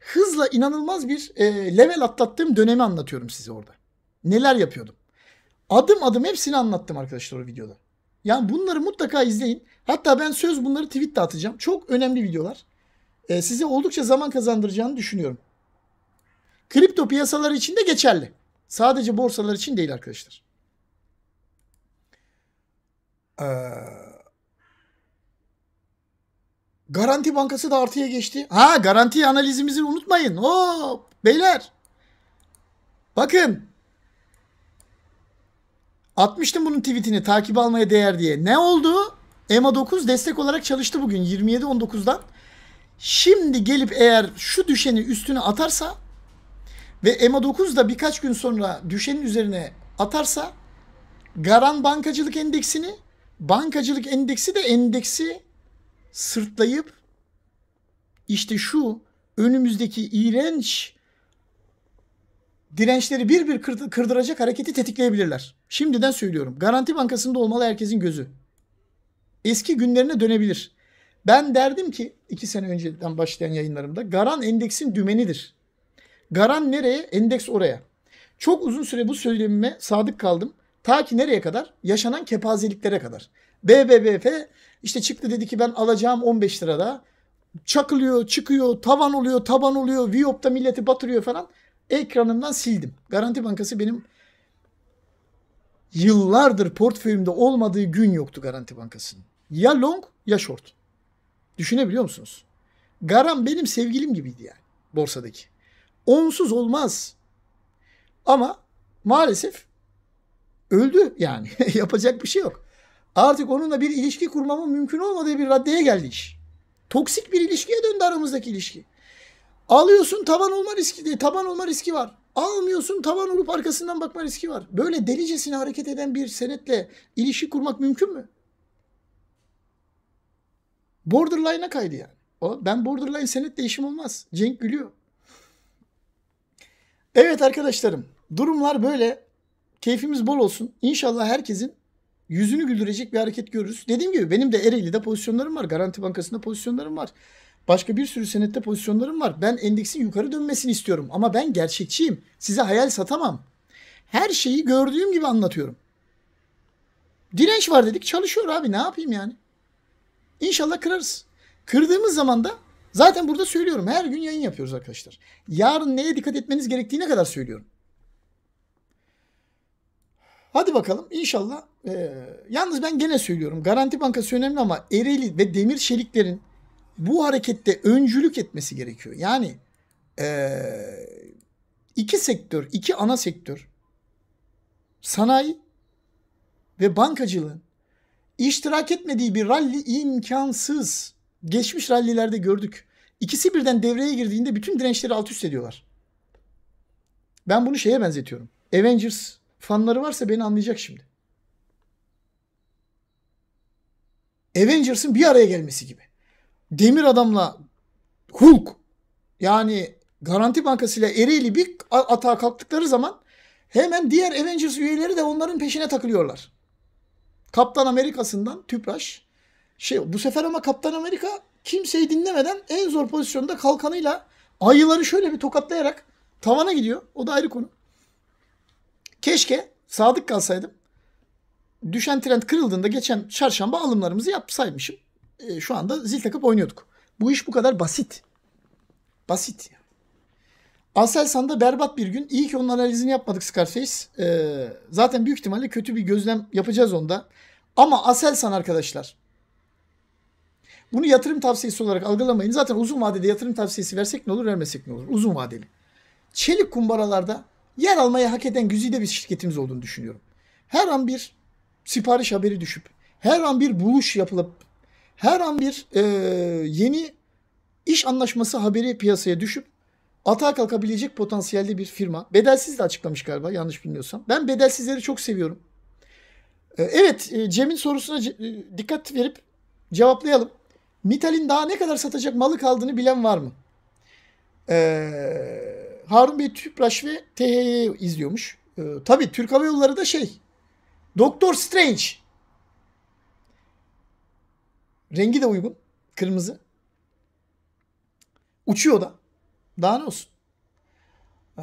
[SPEAKER 1] hızla inanılmaz bir e, level atlattığım dönemi anlatıyorum size orada. Neler yapıyordum? Adım adım hepsini anlattım arkadaşlar o videoda. Yani bunları mutlaka izleyin. Hatta ben söz bunları tweet atacağım. Çok önemli videolar. Ee, size oldukça zaman kazandıracağını düşünüyorum. Kripto piyasaları için de geçerli. Sadece borsalar için değil arkadaşlar. Ee, Garanti Bankası da artıya geçti. Ha garanti analizimizi unutmayın. Hop beyler. Bakın Atmıştım bunun tweetini takip almaya değer diye. Ne oldu? EMA 9 destek olarak çalıştı bugün 27.19'dan. Şimdi gelip eğer şu düşeni üstüne atarsa ve EMA 9 da birkaç gün sonra düşenin üzerine atarsa Garan bankacılık endeksini bankacılık endeksi de endeksi sırtlayıp işte şu önümüzdeki iğrenç dirençleri bir bir kırdıracak hareketi tetikleyebilirler. Şimdiden söylüyorum. Garanti Bankası'nda olmalı herkesin gözü. Eski günlerine dönebilir. Ben derdim ki iki sene önceden başlayan yayınlarımda garan endeksin dümenidir. Garan nereye? Endeks oraya. Çok uzun süre bu söylemime sadık kaldım. Ta ki nereye kadar? Yaşanan kepazeliklere kadar. BBBF işte çıktı dedi ki ben alacağım 15 lirada. Çakılıyor, çıkıyor, tavan oluyor, taban oluyor. Viyop'ta milleti batırıyor falan ekranımdan sildim. Garanti Bankası benim yıllardır portföyümde olmadığı gün yoktu Garanti Bankası'nın. Ya long ya short. Düşünebiliyor musunuz? Garam benim sevgilim gibiydi yani borsadaki. Onsuz olmaz. Ama maalesef öldü yani. Yapacak bir şey yok. Artık onunla bir ilişki kurmamın mümkün olmadığı bir raddeye geldi iş. Toksik bir ilişkiye döndü aramızdaki ilişki. Alıyorsun taban olma riski, taban olma riski var. Almıyorsun taban olup arkasından bakma riski var. Böyle delicesine hareket eden bir senetle ilişki kurmak mümkün mü? Borderline'a kaydı yani. O, ben borderline senetle işim olmaz. Cenk gülüyor. Evet arkadaşlarım durumlar böyle. Keyfimiz bol olsun. İnşallah herkesin yüzünü güldürecek bir hareket görürüz. Dediğim gibi benim de Ereğli'de pozisyonlarım var. Garanti Bankası'nda pozisyonlarım var. Başka bir sürü senette pozisyonlarım var. Ben endeksin yukarı dönmesini istiyorum ama ben gerçekçiyim. Size hayal satamam. Her şeyi gördüğüm gibi anlatıyorum. Direnç var dedik çalışıyor abi ne yapayım yani. İnşallah kırarız. Kırdığımız zaman da zaten burada söylüyorum her gün yayın yapıyoruz arkadaşlar. Yarın neye dikkat etmeniz gerektiğine kadar söylüyorum. Hadi bakalım inşallah. Ee, yalnız ben gene söylüyorum. Garanti Bankası önemli ama Ereğli ve Demir Çelikler'in bu harekette öncülük etmesi gerekiyor. Yani e, iki sektör, iki ana sektör sanayi ve bankacılığın iştirak etmediği bir ralli imkansız. Geçmiş rallilerde gördük. İkisi birden devreye girdiğinde bütün dirençleri alt üst ediyorlar. Ben bunu şeye benzetiyorum. Avengers fanları varsa beni anlayacak şimdi. Avengers'ın bir araya gelmesi gibi. Demir Adam'la Hulk yani Garanti Bankası ile Ereğli bir atağa kalktıkları zaman hemen diğer Avengers üyeleri de onların peşine takılıyorlar. Kaptan Amerika'sından Tüpraş. Şey, bu sefer ama Kaptan Amerika kimseyi dinlemeden en zor pozisyonda kalkanıyla ayıları şöyle bir tokatlayarak tavana gidiyor. O da ayrı konu. Keşke sadık kalsaydım. Düşen trend kırıldığında geçen çarşamba alımlarımızı yapsaymışım e, şu anda zil takıp oynuyorduk. Bu iş bu kadar basit. Basit. Aselsan'da berbat bir gün. İyi ki onun analizini yapmadık Scarface. Ee, zaten büyük ihtimalle kötü bir gözlem yapacağız onda. Ama Aselsan arkadaşlar. Bunu yatırım tavsiyesi olarak algılamayın. Zaten uzun vadede yatırım tavsiyesi versek ne olur vermesek ne olur. Uzun vadeli. Çelik kumbaralarda yer almayı hak eden güzide bir şirketimiz olduğunu düşünüyorum. Her an bir sipariş haberi düşüp, her an bir buluş yapılıp her an bir e, yeni iş anlaşması haberi piyasaya düşüp atağa kalkabilecek potansiyelde bir firma. Bedelsiz de açıklamış galiba yanlış bilmiyorsam. Ben bedelsizleri çok seviyorum. E, evet e, Cem'in sorusuna e, dikkat verip cevaplayalım. Mital'in daha ne kadar satacak malı kaldığını bilen var mı? Ee, Harun Bey Tüpraş ve THY'yi izliyormuş. Ee, tabii Türk Hava Yolları da şey Doktor Strange Rengi de uygun. Kırmızı. Uçuyor da. Daha ne olsun? Ee,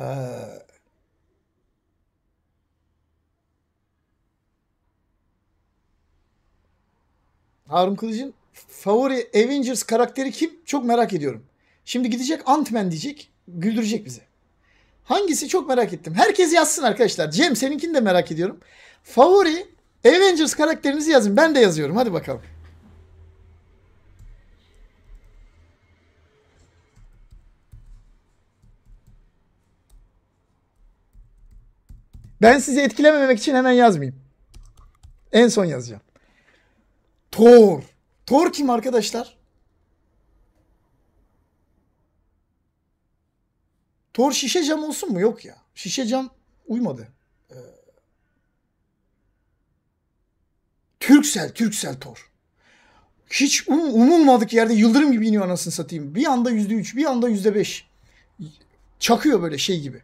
[SPEAKER 1] Harun Kılıç'ın favori Avengers karakteri kim? Çok merak ediyorum. Şimdi gidecek Ant-Man diyecek. Güldürecek bizi. Hangisi çok merak ettim. Herkes yazsın arkadaşlar. Cem seninkini de merak ediyorum. Favori Avengers karakterinizi yazın. Ben de yazıyorum. Hadi bakalım. Ben sizi etkilememek için hemen yazmayayım. En son yazacağım. Thor. Thor kim arkadaşlar? Thor şişe cam olsun mu? Yok ya. Şişe cam uymadı. Ee, Türksel, Türksel Thor. Hiç um, umulmadık yerde yıldırım gibi iniyor anasını satayım. Bir anda yüzde üç, bir anda yüzde beş. Çakıyor böyle şey gibi.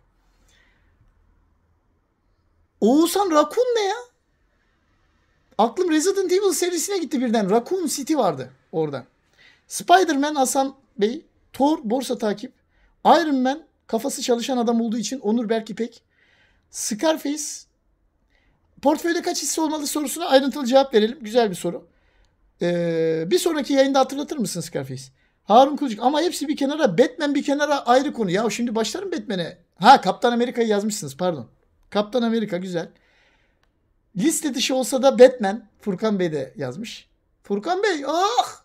[SPEAKER 1] Oğuzhan Rakun ne ya? Aklım Resident Evil serisine gitti birden. Raccoon City vardı orada. Spider-Man Hasan Bey. Thor borsa takip. Iron Man kafası çalışan adam olduğu için Onur Berk İpek. Scarface portföyde kaç hisse olmalı sorusuna ayrıntılı cevap verelim. Güzel bir soru. Ee, bir sonraki yayında hatırlatır mısın Scarface? Harun Kılıcık ama hepsi bir kenara Batman bir kenara ayrı konu. Ya şimdi başlarım Batman'e. Ha Kaptan Amerika'yı yazmışsınız pardon. Kaptan Amerika güzel. Liste dışı olsa da Batman. Furkan Bey de yazmış. Furkan Bey ah!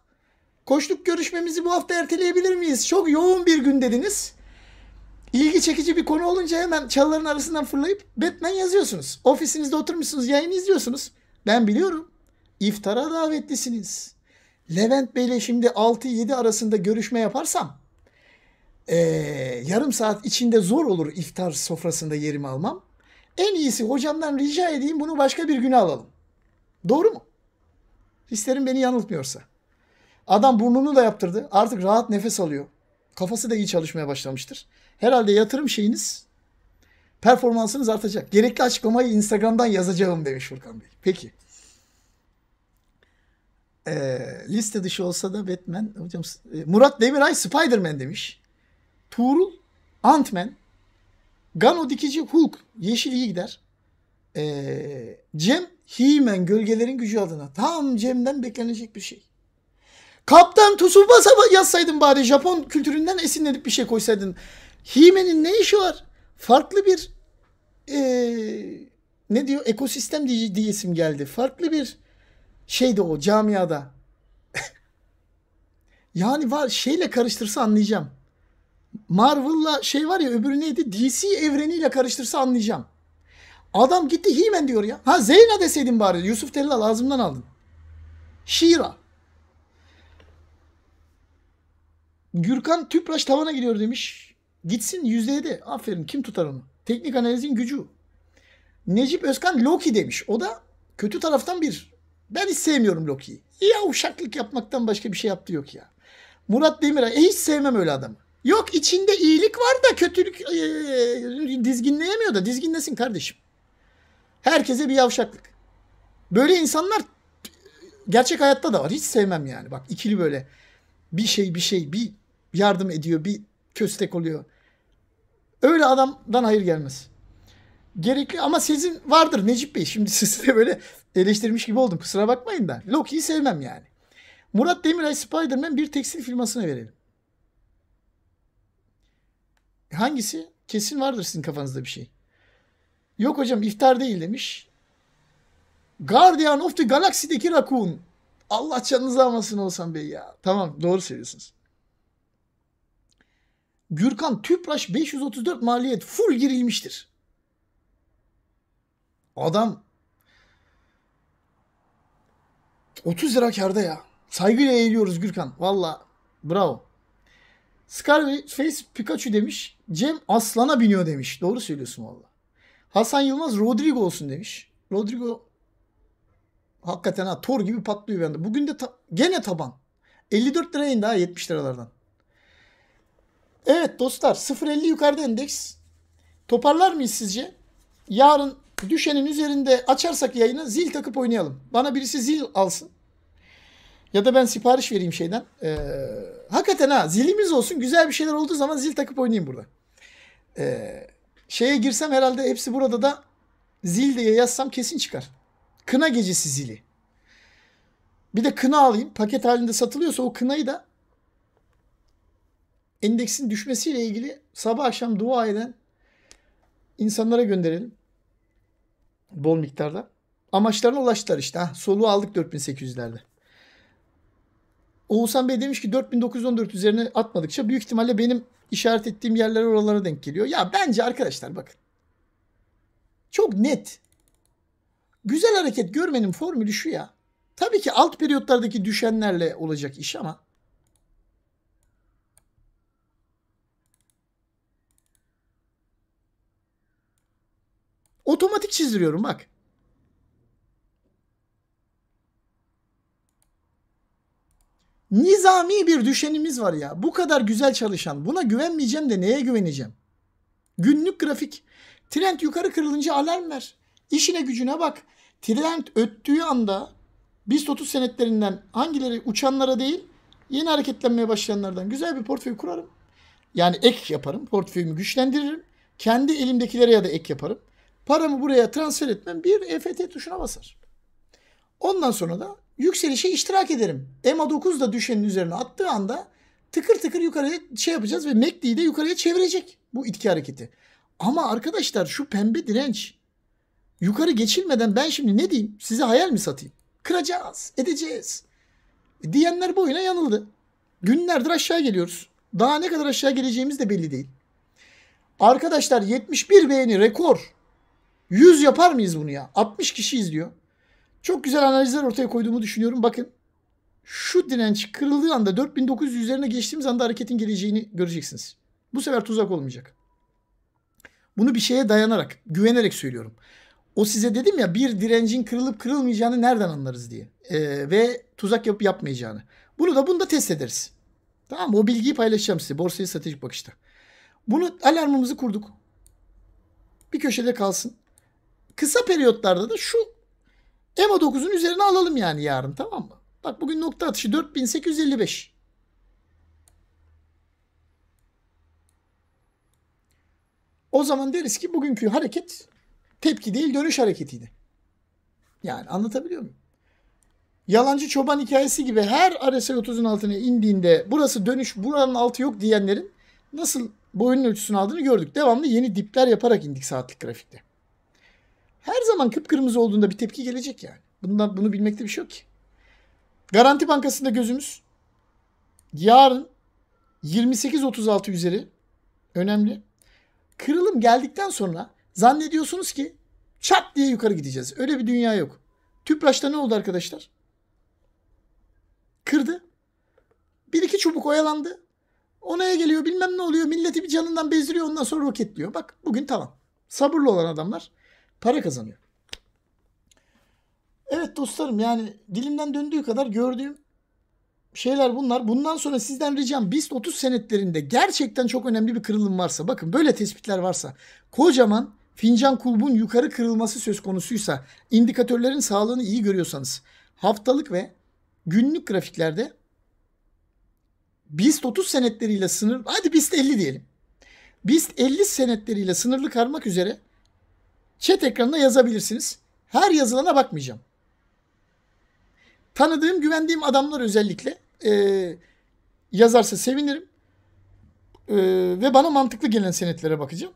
[SPEAKER 1] Koçluk görüşmemizi bu hafta erteleyebilir miyiz? Çok yoğun bir gün dediniz. İlgi çekici bir konu olunca hemen çalıların arasından fırlayıp Batman yazıyorsunuz. Ofisinizde oturmuşsunuz, yayını izliyorsunuz. Ben biliyorum. İftara davetlisiniz. Levent Bey ile şimdi 6-7 arasında görüşme yaparsam ee, yarım saat içinde zor olur iftar sofrasında yerimi almam. En iyisi hocamdan rica edeyim bunu başka bir güne alalım. Doğru mu? Hislerim beni yanıltmıyorsa. Adam burnunu da yaptırdı. Artık rahat nefes alıyor. Kafası da iyi çalışmaya başlamıştır. Herhalde yatırım şeyiniz performansınız artacak. Gerekli açıklamayı Instagram'dan yazacağım demiş Furkan Bey. Peki. Ee, liste dışı olsa da Batman hocam e, Murat Demiray Spider-Man demiş. Tuğrul Ant-Man Gano dikici Hulk yeşil iyi gider. Ee, Cem Himen gölgelerin gücü adına. Tam Cem'den beklenecek bir şey. Kaptan Tsubasa yazsaydın bari Japon kültüründen esinlenip bir şey koysaydın. Himen'in ne işi var? Farklı bir e, ne diyor ekosistem diye, isim geldi. Farklı bir şeydi o camiada. yani var şeyle karıştırsa anlayacağım. Marvel'la şey var ya öbürü neydi? DC evreniyle karıştırsa anlayacağım. Adam gitti Himen diyor ya. Ha Zeyna deseydin bari. Yusuf Tellal ağzımdan aldın. Şira. Gürkan Tüpraş tavana gidiyor demiş. Gitsin %7. Aferin kim tutar onu? Teknik analizin gücü. Necip Özkan Loki demiş. O da kötü taraftan bir. Ben hiç sevmiyorum Loki'yi. Ya uşaklık yapmaktan başka bir şey yaptı yok ya. Murat Demiray. E hiç sevmem öyle adamı. Yok içinde iyilik var da kötülük e, dizginleyemiyor da dizginlesin kardeşim. Herkese bir yavşaklık. Böyle insanlar gerçek hayatta da var. Hiç sevmem yani. Bak ikili böyle bir şey bir şey bir yardım ediyor bir köstek oluyor. Öyle adamdan hayır gelmez. Gerekli ama sizin vardır Necip Bey. Şimdi siz de böyle eleştirmiş gibi oldum. Kusura bakmayın da. Loki'yi sevmem yani. Murat Demiray Spider-Man bir tekstil firmasına verelim. Hangisi? Kesin vardır sizin kafanızda bir şey. Yok hocam iftar değil demiş. Guardian of the Galaxy'deki Rakun. Allah canınızı almasın olsan Bey ya. Tamam doğru söylüyorsunuz. Gürkan Tüpraş 534 maliyet full girilmiştir. Adam 30 lira karda ya. Saygıyla eğiliyoruz Gürkan. Valla bravo. Scarface Pikachu demiş. Cem aslana biniyor demiş. Doğru söylüyorsun valla. Hasan Yılmaz Rodrigo olsun demiş. Rodrigo hakikaten ha tor gibi patlıyor bende. Bugün de ta- gene taban. 54 lira indi ha 70 liralardan. Evet dostlar 0.50 yukarıda endeks. Toparlar mıyız sizce? Yarın düşenin üzerinde açarsak yayını zil takıp oynayalım. Bana birisi zil alsın. Ya da ben sipariş vereyim şeyden. Ee, hakikaten ha zilimiz olsun. Güzel bir şeyler olduğu zaman zil takıp oynayayım burada. Ee, şeye girsem herhalde hepsi burada da zil diye yazsam kesin çıkar. Kına gecesi zili. Bir de kına alayım. Paket halinde satılıyorsa o kınayı da endeksin düşmesiyle ilgili sabah akşam dua eden insanlara gönderelim. Bol miktarda. Amaçlarına ulaştılar işte. Ha, soluğu aldık 4800'lerde. Oğuzhan Bey demiş ki 4914 üzerine atmadıkça büyük ihtimalle benim işaret ettiğim yerler oralara denk geliyor. Ya bence arkadaşlar bakın. Çok net. Güzel hareket görmenin formülü şu ya. Tabii ki alt periyotlardaki düşenlerle olacak iş ama. Otomatik çizdiriyorum bak. Nizami bir düşenimiz var ya. Bu kadar güzel çalışan. Buna güvenmeyeceğim de neye güveneceğim? Günlük grafik. Trend yukarı kırılınca alarm ver. İşine gücüne bak. Trend öttüğü anda BIST 30 senetlerinden hangileri uçanlara değil yeni hareketlenmeye başlayanlardan güzel bir portföy kurarım. Yani ek yaparım. Portföyümü güçlendiririm. Kendi elimdekilere ya da ek yaparım. Paramı buraya transfer etmem bir EFT tuşuna basar. Ondan sonra da yükselişe iştirak ederim. EMA 9 da düşenin üzerine attığı anda tıkır tıkır yukarıya şey yapacağız ve MACD'yi de yukarıya çevirecek bu itki hareketi. Ama arkadaşlar şu pembe direnç yukarı geçilmeden ben şimdi ne diyeyim? Size hayal mi satayım? Kıracağız, edeceğiz. E, diyenler bu oyuna yanıldı. Günlerdir aşağı geliyoruz. Daha ne kadar aşağı geleceğimiz de belli değil. Arkadaşlar 71 beğeni rekor. 100 yapar mıyız bunu ya? 60 kişi izliyor. Çok güzel analizler ortaya koyduğumu düşünüyorum. Bakın şu direnç kırıldığı anda 4900 üzerine geçtiğimiz anda hareketin geleceğini göreceksiniz. Bu sefer tuzak olmayacak. Bunu bir şeye dayanarak, güvenerek söylüyorum. O size dedim ya bir direncin kırılıp kırılmayacağını nereden anlarız diye. Ee, ve tuzak yapıp yapmayacağını. Bunu da bunu da test ederiz. Tamam mı? O bilgiyi paylaşacağım size. borsayı stratejik bakışta. Bunu alarmımızı kurduk. Bir köşede kalsın. Kısa periyotlarda da şu EMA 9'un üzerine alalım yani yarın tamam mı? Bak bugün nokta atışı 4855. O zaman deriz ki bugünkü hareket tepki değil dönüş hareketiydi. Yani anlatabiliyor muyum? Yalancı çoban hikayesi gibi her RSI 30'un altına indiğinde burası dönüş buranın altı yok diyenlerin nasıl boyunun ölçüsünü aldığını gördük. Devamlı yeni dipler yaparak indik saatlik grafikte. Her zaman kıpkırmızı olduğunda bir tepki gelecek yani. Bundan bunu bilmekte bir şey yok ki. Garanti Bankası'nda gözümüz yarın 28.36 üzeri önemli. Kırılım geldikten sonra zannediyorsunuz ki çat diye yukarı gideceğiz. Öyle bir dünya yok. Tüpraş'ta ne oldu arkadaşlar? Kırdı. Bir iki çubuk oyalandı. Onaya geliyor bilmem ne oluyor. Milleti bir canından bezdiriyor ondan sonra roketliyor. Bak bugün tamam. Sabırlı olan adamlar para kazanıyor. Evet dostlarım yani dilimden döndüğü kadar gördüğüm şeyler bunlar. Bundan sonra sizden ricam BIST 30 senetlerinde gerçekten çok önemli bir kırılım varsa bakın böyle tespitler varsa kocaman fincan kulbun yukarı kırılması söz konusuysa indikatörlerin sağlığını iyi görüyorsanız haftalık ve günlük grafiklerde BIST 30 senetleriyle sınır hadi BIST 50 diyelim. BIST 50 senetleriyle sınırlı karmak üzere Chat ekranına yazabilirsiniz. Her yazılana bakmayacağım. Tanıdığım, güvendiğim adamlar özellikle e, yazarsa sevinirim. E, ve bana mantıklı gelen senetlere bakacağım.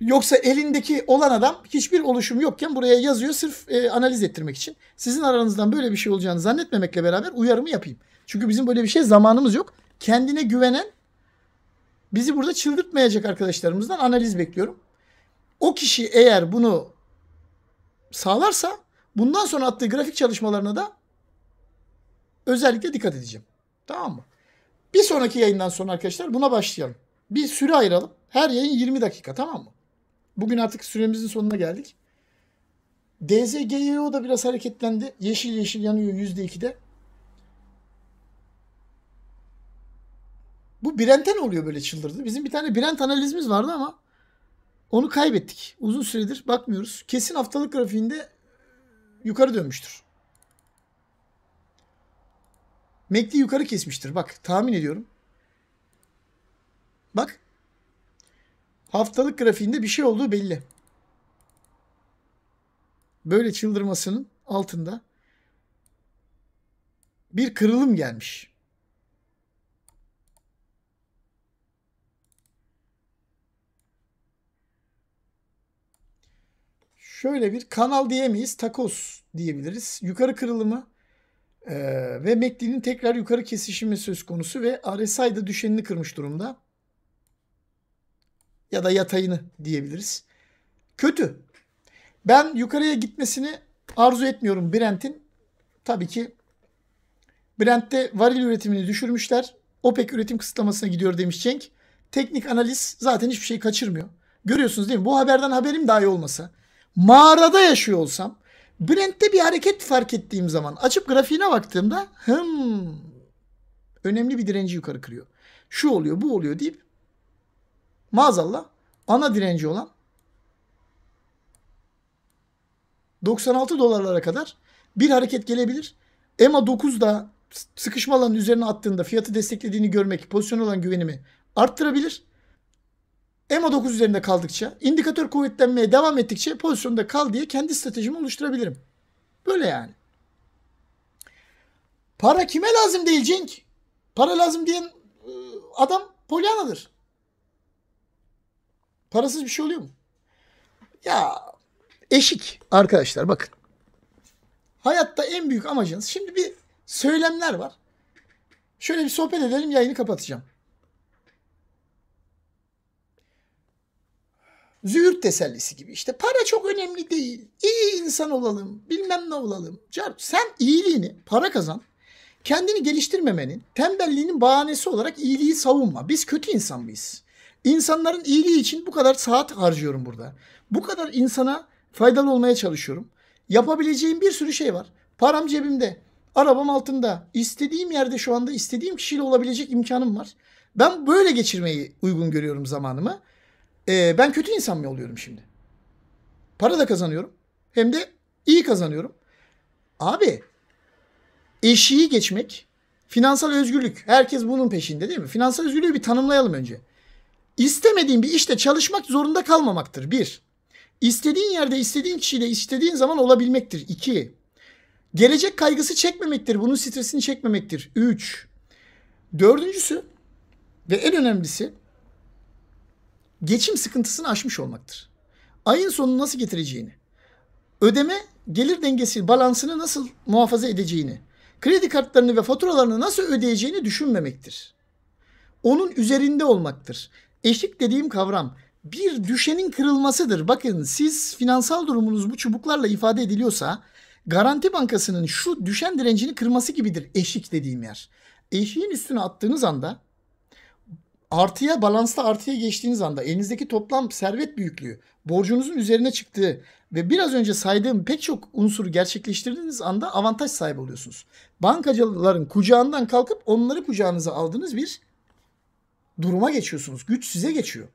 [SPEAKER 1] Yoksa elindeki olan adam hiçbir oluşum yokken buraya yazıyor sırf e, analiz ettirmek için. Sizin aranızdan böyle bir şey olacağını zannetmemekle beraber uyarımı yapayım. Çünkü bizim böyle bir şey zamanımız yok. Kendine güvenen bizi burada çıldırtmayacak arkadaşlarımızdan analiz bekliyorum. O kişi eğer bunu sağlarsa bundan sonra attığı grafik çalışmalarına da özellikle dikkat edeceğim. Tamam mı? Bir sonraki yayından sonra arkadaşlar buna başlayalım. Bir süre ayıralım. Her yayın 20 dakika tamam mı? Bugün artık süremizin sonuna geldik. DZGYO da biraz hareketlendi. Yeşil yeşil yanıyor %2'de. Bu Brent'e ne oluyor böyle çıldırdı? Bizim bir tane Brent analizimiz vardı ama onu kaybettik. Uzun süredir bakmıyoruz. Kesin haftalık grafiğinde yukarı dönmüştür. MACD yukarı kesmiştir. Bak tahmin ediyorum. Bak. Haftalık grafiğinde bir şey olduğu belli. Böyle çıldırmasının altında bir kırılım gelmiş. şöyle bir kanal diyemeyiz. Takos diyebiliriz. Yukarı kırılımı e, ve MACD'nin tekrar yukarı kesişimi söz konusu ve RSI de düşenini kırmış durumda. Ya da yatayını diyebiliriz. Kötü. Ben yukarıya gitmesini arzu etmiyorum Brent'in. Tabii ki Brent'te varil üretimini düşürmüşler. OPEC üretim kısıtlamasına gidiyor demiş Cenk. Teknik analiz zaten hiçbir şey kaçırmıyor. Görüyorsunuz değil mi? Bu haberden haberim daha iyi olmasa mağarada yaşıyor olsam Brent'te bir hareket fark ettiğim zaman açıp grafiğine baktığımda hım önemli bir direnci yukarı kırıyor. Şu oluyor bu oluyor deyip maazallah ana direnci olan 96 dolarlara kadar bir hareket gelebilir. EMA 9'da sıkışma alanın üzerine attığında fiyatı desteklediğini görmek pozisyon olan güvenimi arttırabilir. EMA 9 üzerinde kaldıkça, indikatör kuvvetlenmeye devam ettikçe pozisyonda kal diye kendi stratejimi oluşturabilirim. Böyle yani. Para kime lazım değil Cenk? Para lazım diyen e, adam polyanadır. Parasız bir şey oluyor mu? Ya eşik arkadaşlar bakın. Hayatta en büyük amacınız. Şimdi bir söylemler var. Şöyle bir sohbet edelim yayını kapatacağım. Züğürt tesellisi gibi işte. Para çok önemli değil. iyi insan olalım, bilmem ne olalım. Car, sen iyiliğini, para kazan. Kendini geliştirmemenin, tembelliğinin bahanesi olarak iyiliği savunma. Biz kötü insan mıyız? İnsanların iyiliği için bu kadar saat harcıyorum burada. Bu kadar insana faydalı olmaya çalışıyorum. Yapabileceğim bir sürü şey var. Param cebimde, arabam altında, istediğim yerde şu anda istediğim kişiyle olabilecek imkanım var. Ben böyle geçirmeyi uygun görüyorum zamanımı. E, ben kötü insan mı oluyorum şimdi? Para da kazanıyorum. Hem de iyi kazanıyorum. Abi eşiği geçmek finansal özgürlük. Herkes bunun peşinde değil mi? Finansal özgürlüğü bir tanımlayalım önce. İstemediğin bir işte çalışmak zorunda kalmamaktır. Bir. İstediğin yerde istediğin kişiyle istediğin zaman olabilmektir. İki. Gelecek kaygısı çekmemektir. Bunun stresini çekmemektir. Üç. Dördüncüsü ve en önemlisi geçim sıkıntısını aşmış olmaktır. Ayın sonunu nasıl getireceğini, ödeme gelir dengesi balansını nasıl muhafaza edeceğini, kredi kartlarını ve faturalarını nasıl ödeyeceğini düşünmemektir. Onun üzerinde olmaktır. Eşlik dediğim kavram bir düşenin kırılmasıdır. Bakın siz finansal durumunuz bu çubuklarla ifade ediliyorsa Garanti Bankası'nın şu düşen direncini kırması gibidir eşik dediğim yer. Eşiğin üstüne attığınız anda artıya balansta artıya geçtiğiniz anda elinizdeki toplam servet büyüklüğü borcunuzun üzerine çıktığı ve biraz önce saydığım pek çok unsuru gerçekleştirdiğiniz anda avantaj sahibi oluyorsunuz. Bankacıların kucağından kalkıp onları kucağınıza aldığınız bir duruma geçiyorsunuz. Güç size geçiyor.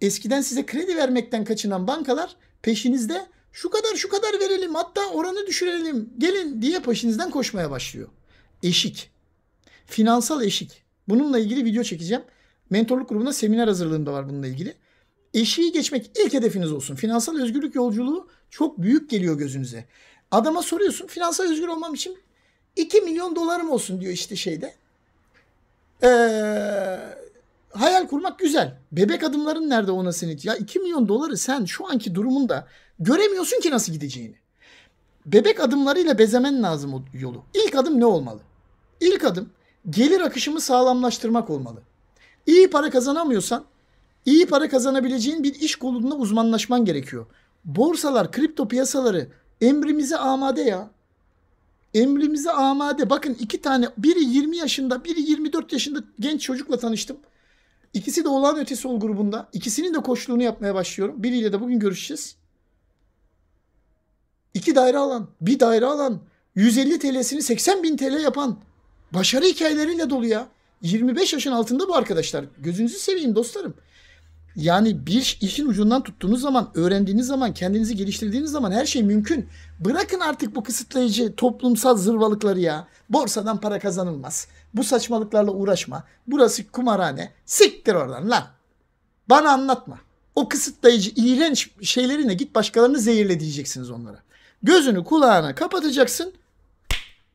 [SPEAKER 1] Eskiden size kredi vermekten kaçınan bankalar peşinizde şu kadar şu kadar verelim hatta oranı düşürelim gelin diye peşinizden koşmaya başlıyor. Eşik. Finansal eşik. Bununla ilgili video çekeceğim. Mentorluk grubunda seminer hazırlığım da var bununla ilgili. Eşiği geçmek ilk hedefiniz olsun. Finansal özgürlük yolculuğu çok büyük geliyor gözünüze. Adama soruyorsun finansal özgür olmam için 2 milyon dolarım olsun diyor işte şeyde. Ee, hayal kurmak güzel. Bebek adımların nerede ona senin? Ya 2 milyon doları sen şu anki durumunda göremiyorsun ki nasıl gideceğini. Bebek adımlarıyla bezemen lazım o yolu. İlk adım ne olmalı? İlk adım gelir akışımı sağlamlaştırmak olmalı. İyi para kazanamıyorsan iyi para kazanabileceğin bir iş kolunda uzmanlaşman gerekiyor. Borsalar, kripto piyasaları emrimize amade ya. Emrimize amade. Bakın iki tane biri 20 yaşında biri 24 yaşında genç çocukla tanıştım. İkisi de olağan ötesi ol grubunda. İkisinin de koçluğunu yapmaya başlıyorum. Biriyle de bugün görüşeceğiz. İki daire alan, bir daire alan, 150 TL'sini 80 bin TL yapan başarı hikayeleriyle dolu ya. 25 yaşın altında bu arkadaşlar. Gözünüzü seveyim dostlarım. Yani bir işin ucundan tuttuğunuz zaman, öğrendiğiniz zaman, kendinizi geliştirdiğiniz zaman her şey mümkün. Bırakın artık bu kısıtlayıcı toplumsal zırvalıkları ya. Borsadan para kazanılmaz. Bu saçmalıklarla uğraşma. Burası kumarhane. Siktir oradan lan. Bana anlatma. O kısıtlayıcı, iğrenç şeylerine git başkalarını zehirle diyeceksiniz onlara. Gözünü kulağına kapatacaksın.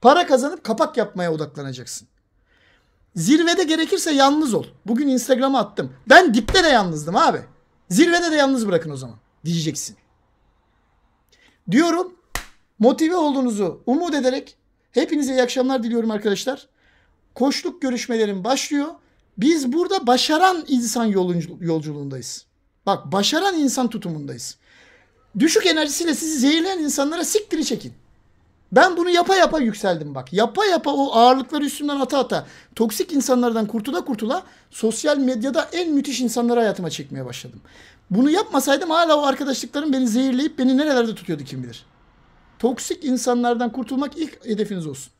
[SPEAKER 1] Para kazanıp kapak yapmaya odaklanacaksın. Zirvede gerekirse yalnız ol. Bugün Instagram'a attım. Ben dipte de yalnızdım abi. Zirvede de yalnız bırakın o zaman diyeceksin. Diyorum motive olduğunuzu umut ederek hepinize iyi akşamlar diliyorum arkadaşlar. Koçluk görüşmelerim başlıyor. Biz burada başaran insan yolculuğundayız. Bak başaran insan tutumundayız. Düşük enerjisiyle sizi zehirleyen insanlara siktiri çekin. Ben bunu yapa yapa yükseldim bak. Yapa yapa o ağırlıkları üstümden ata ata toksik insanlardan kurtula kurtula sosyal medyada en müthiş insanları hayatıma çekmeye başladım. Bunu yapmasaydım hala o arkadaşlıklarım beni zehirleyip beni nerelerde tutuyordu kim bilir. Toksik insanlardan kurtulmak ilk hedefiniz olsun.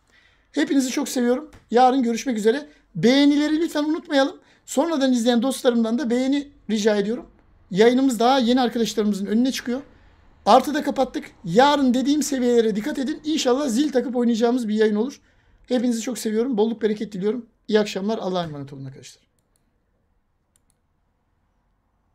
[SPEAKER 1] Hepinizi çok seviyorum. Yarın görüşmek üzere. Beğenileri lütfen unutmayalım. Sonradan izleyen dostlarımdan da beğeni rica ediyorum. Yayınımız daha yeni arkadaşlarımızın önüne çıkıyor. Artı da kapattık. Yarın dediğim seviyelere dikkat edin. İnşallah zil takıp oynayacağımız bir yayın olur. Hepinizi çok seviyorum. Bolluk bereket diliyorum. İyi akşamlar. Allah'a emanet olun arkadaşlar.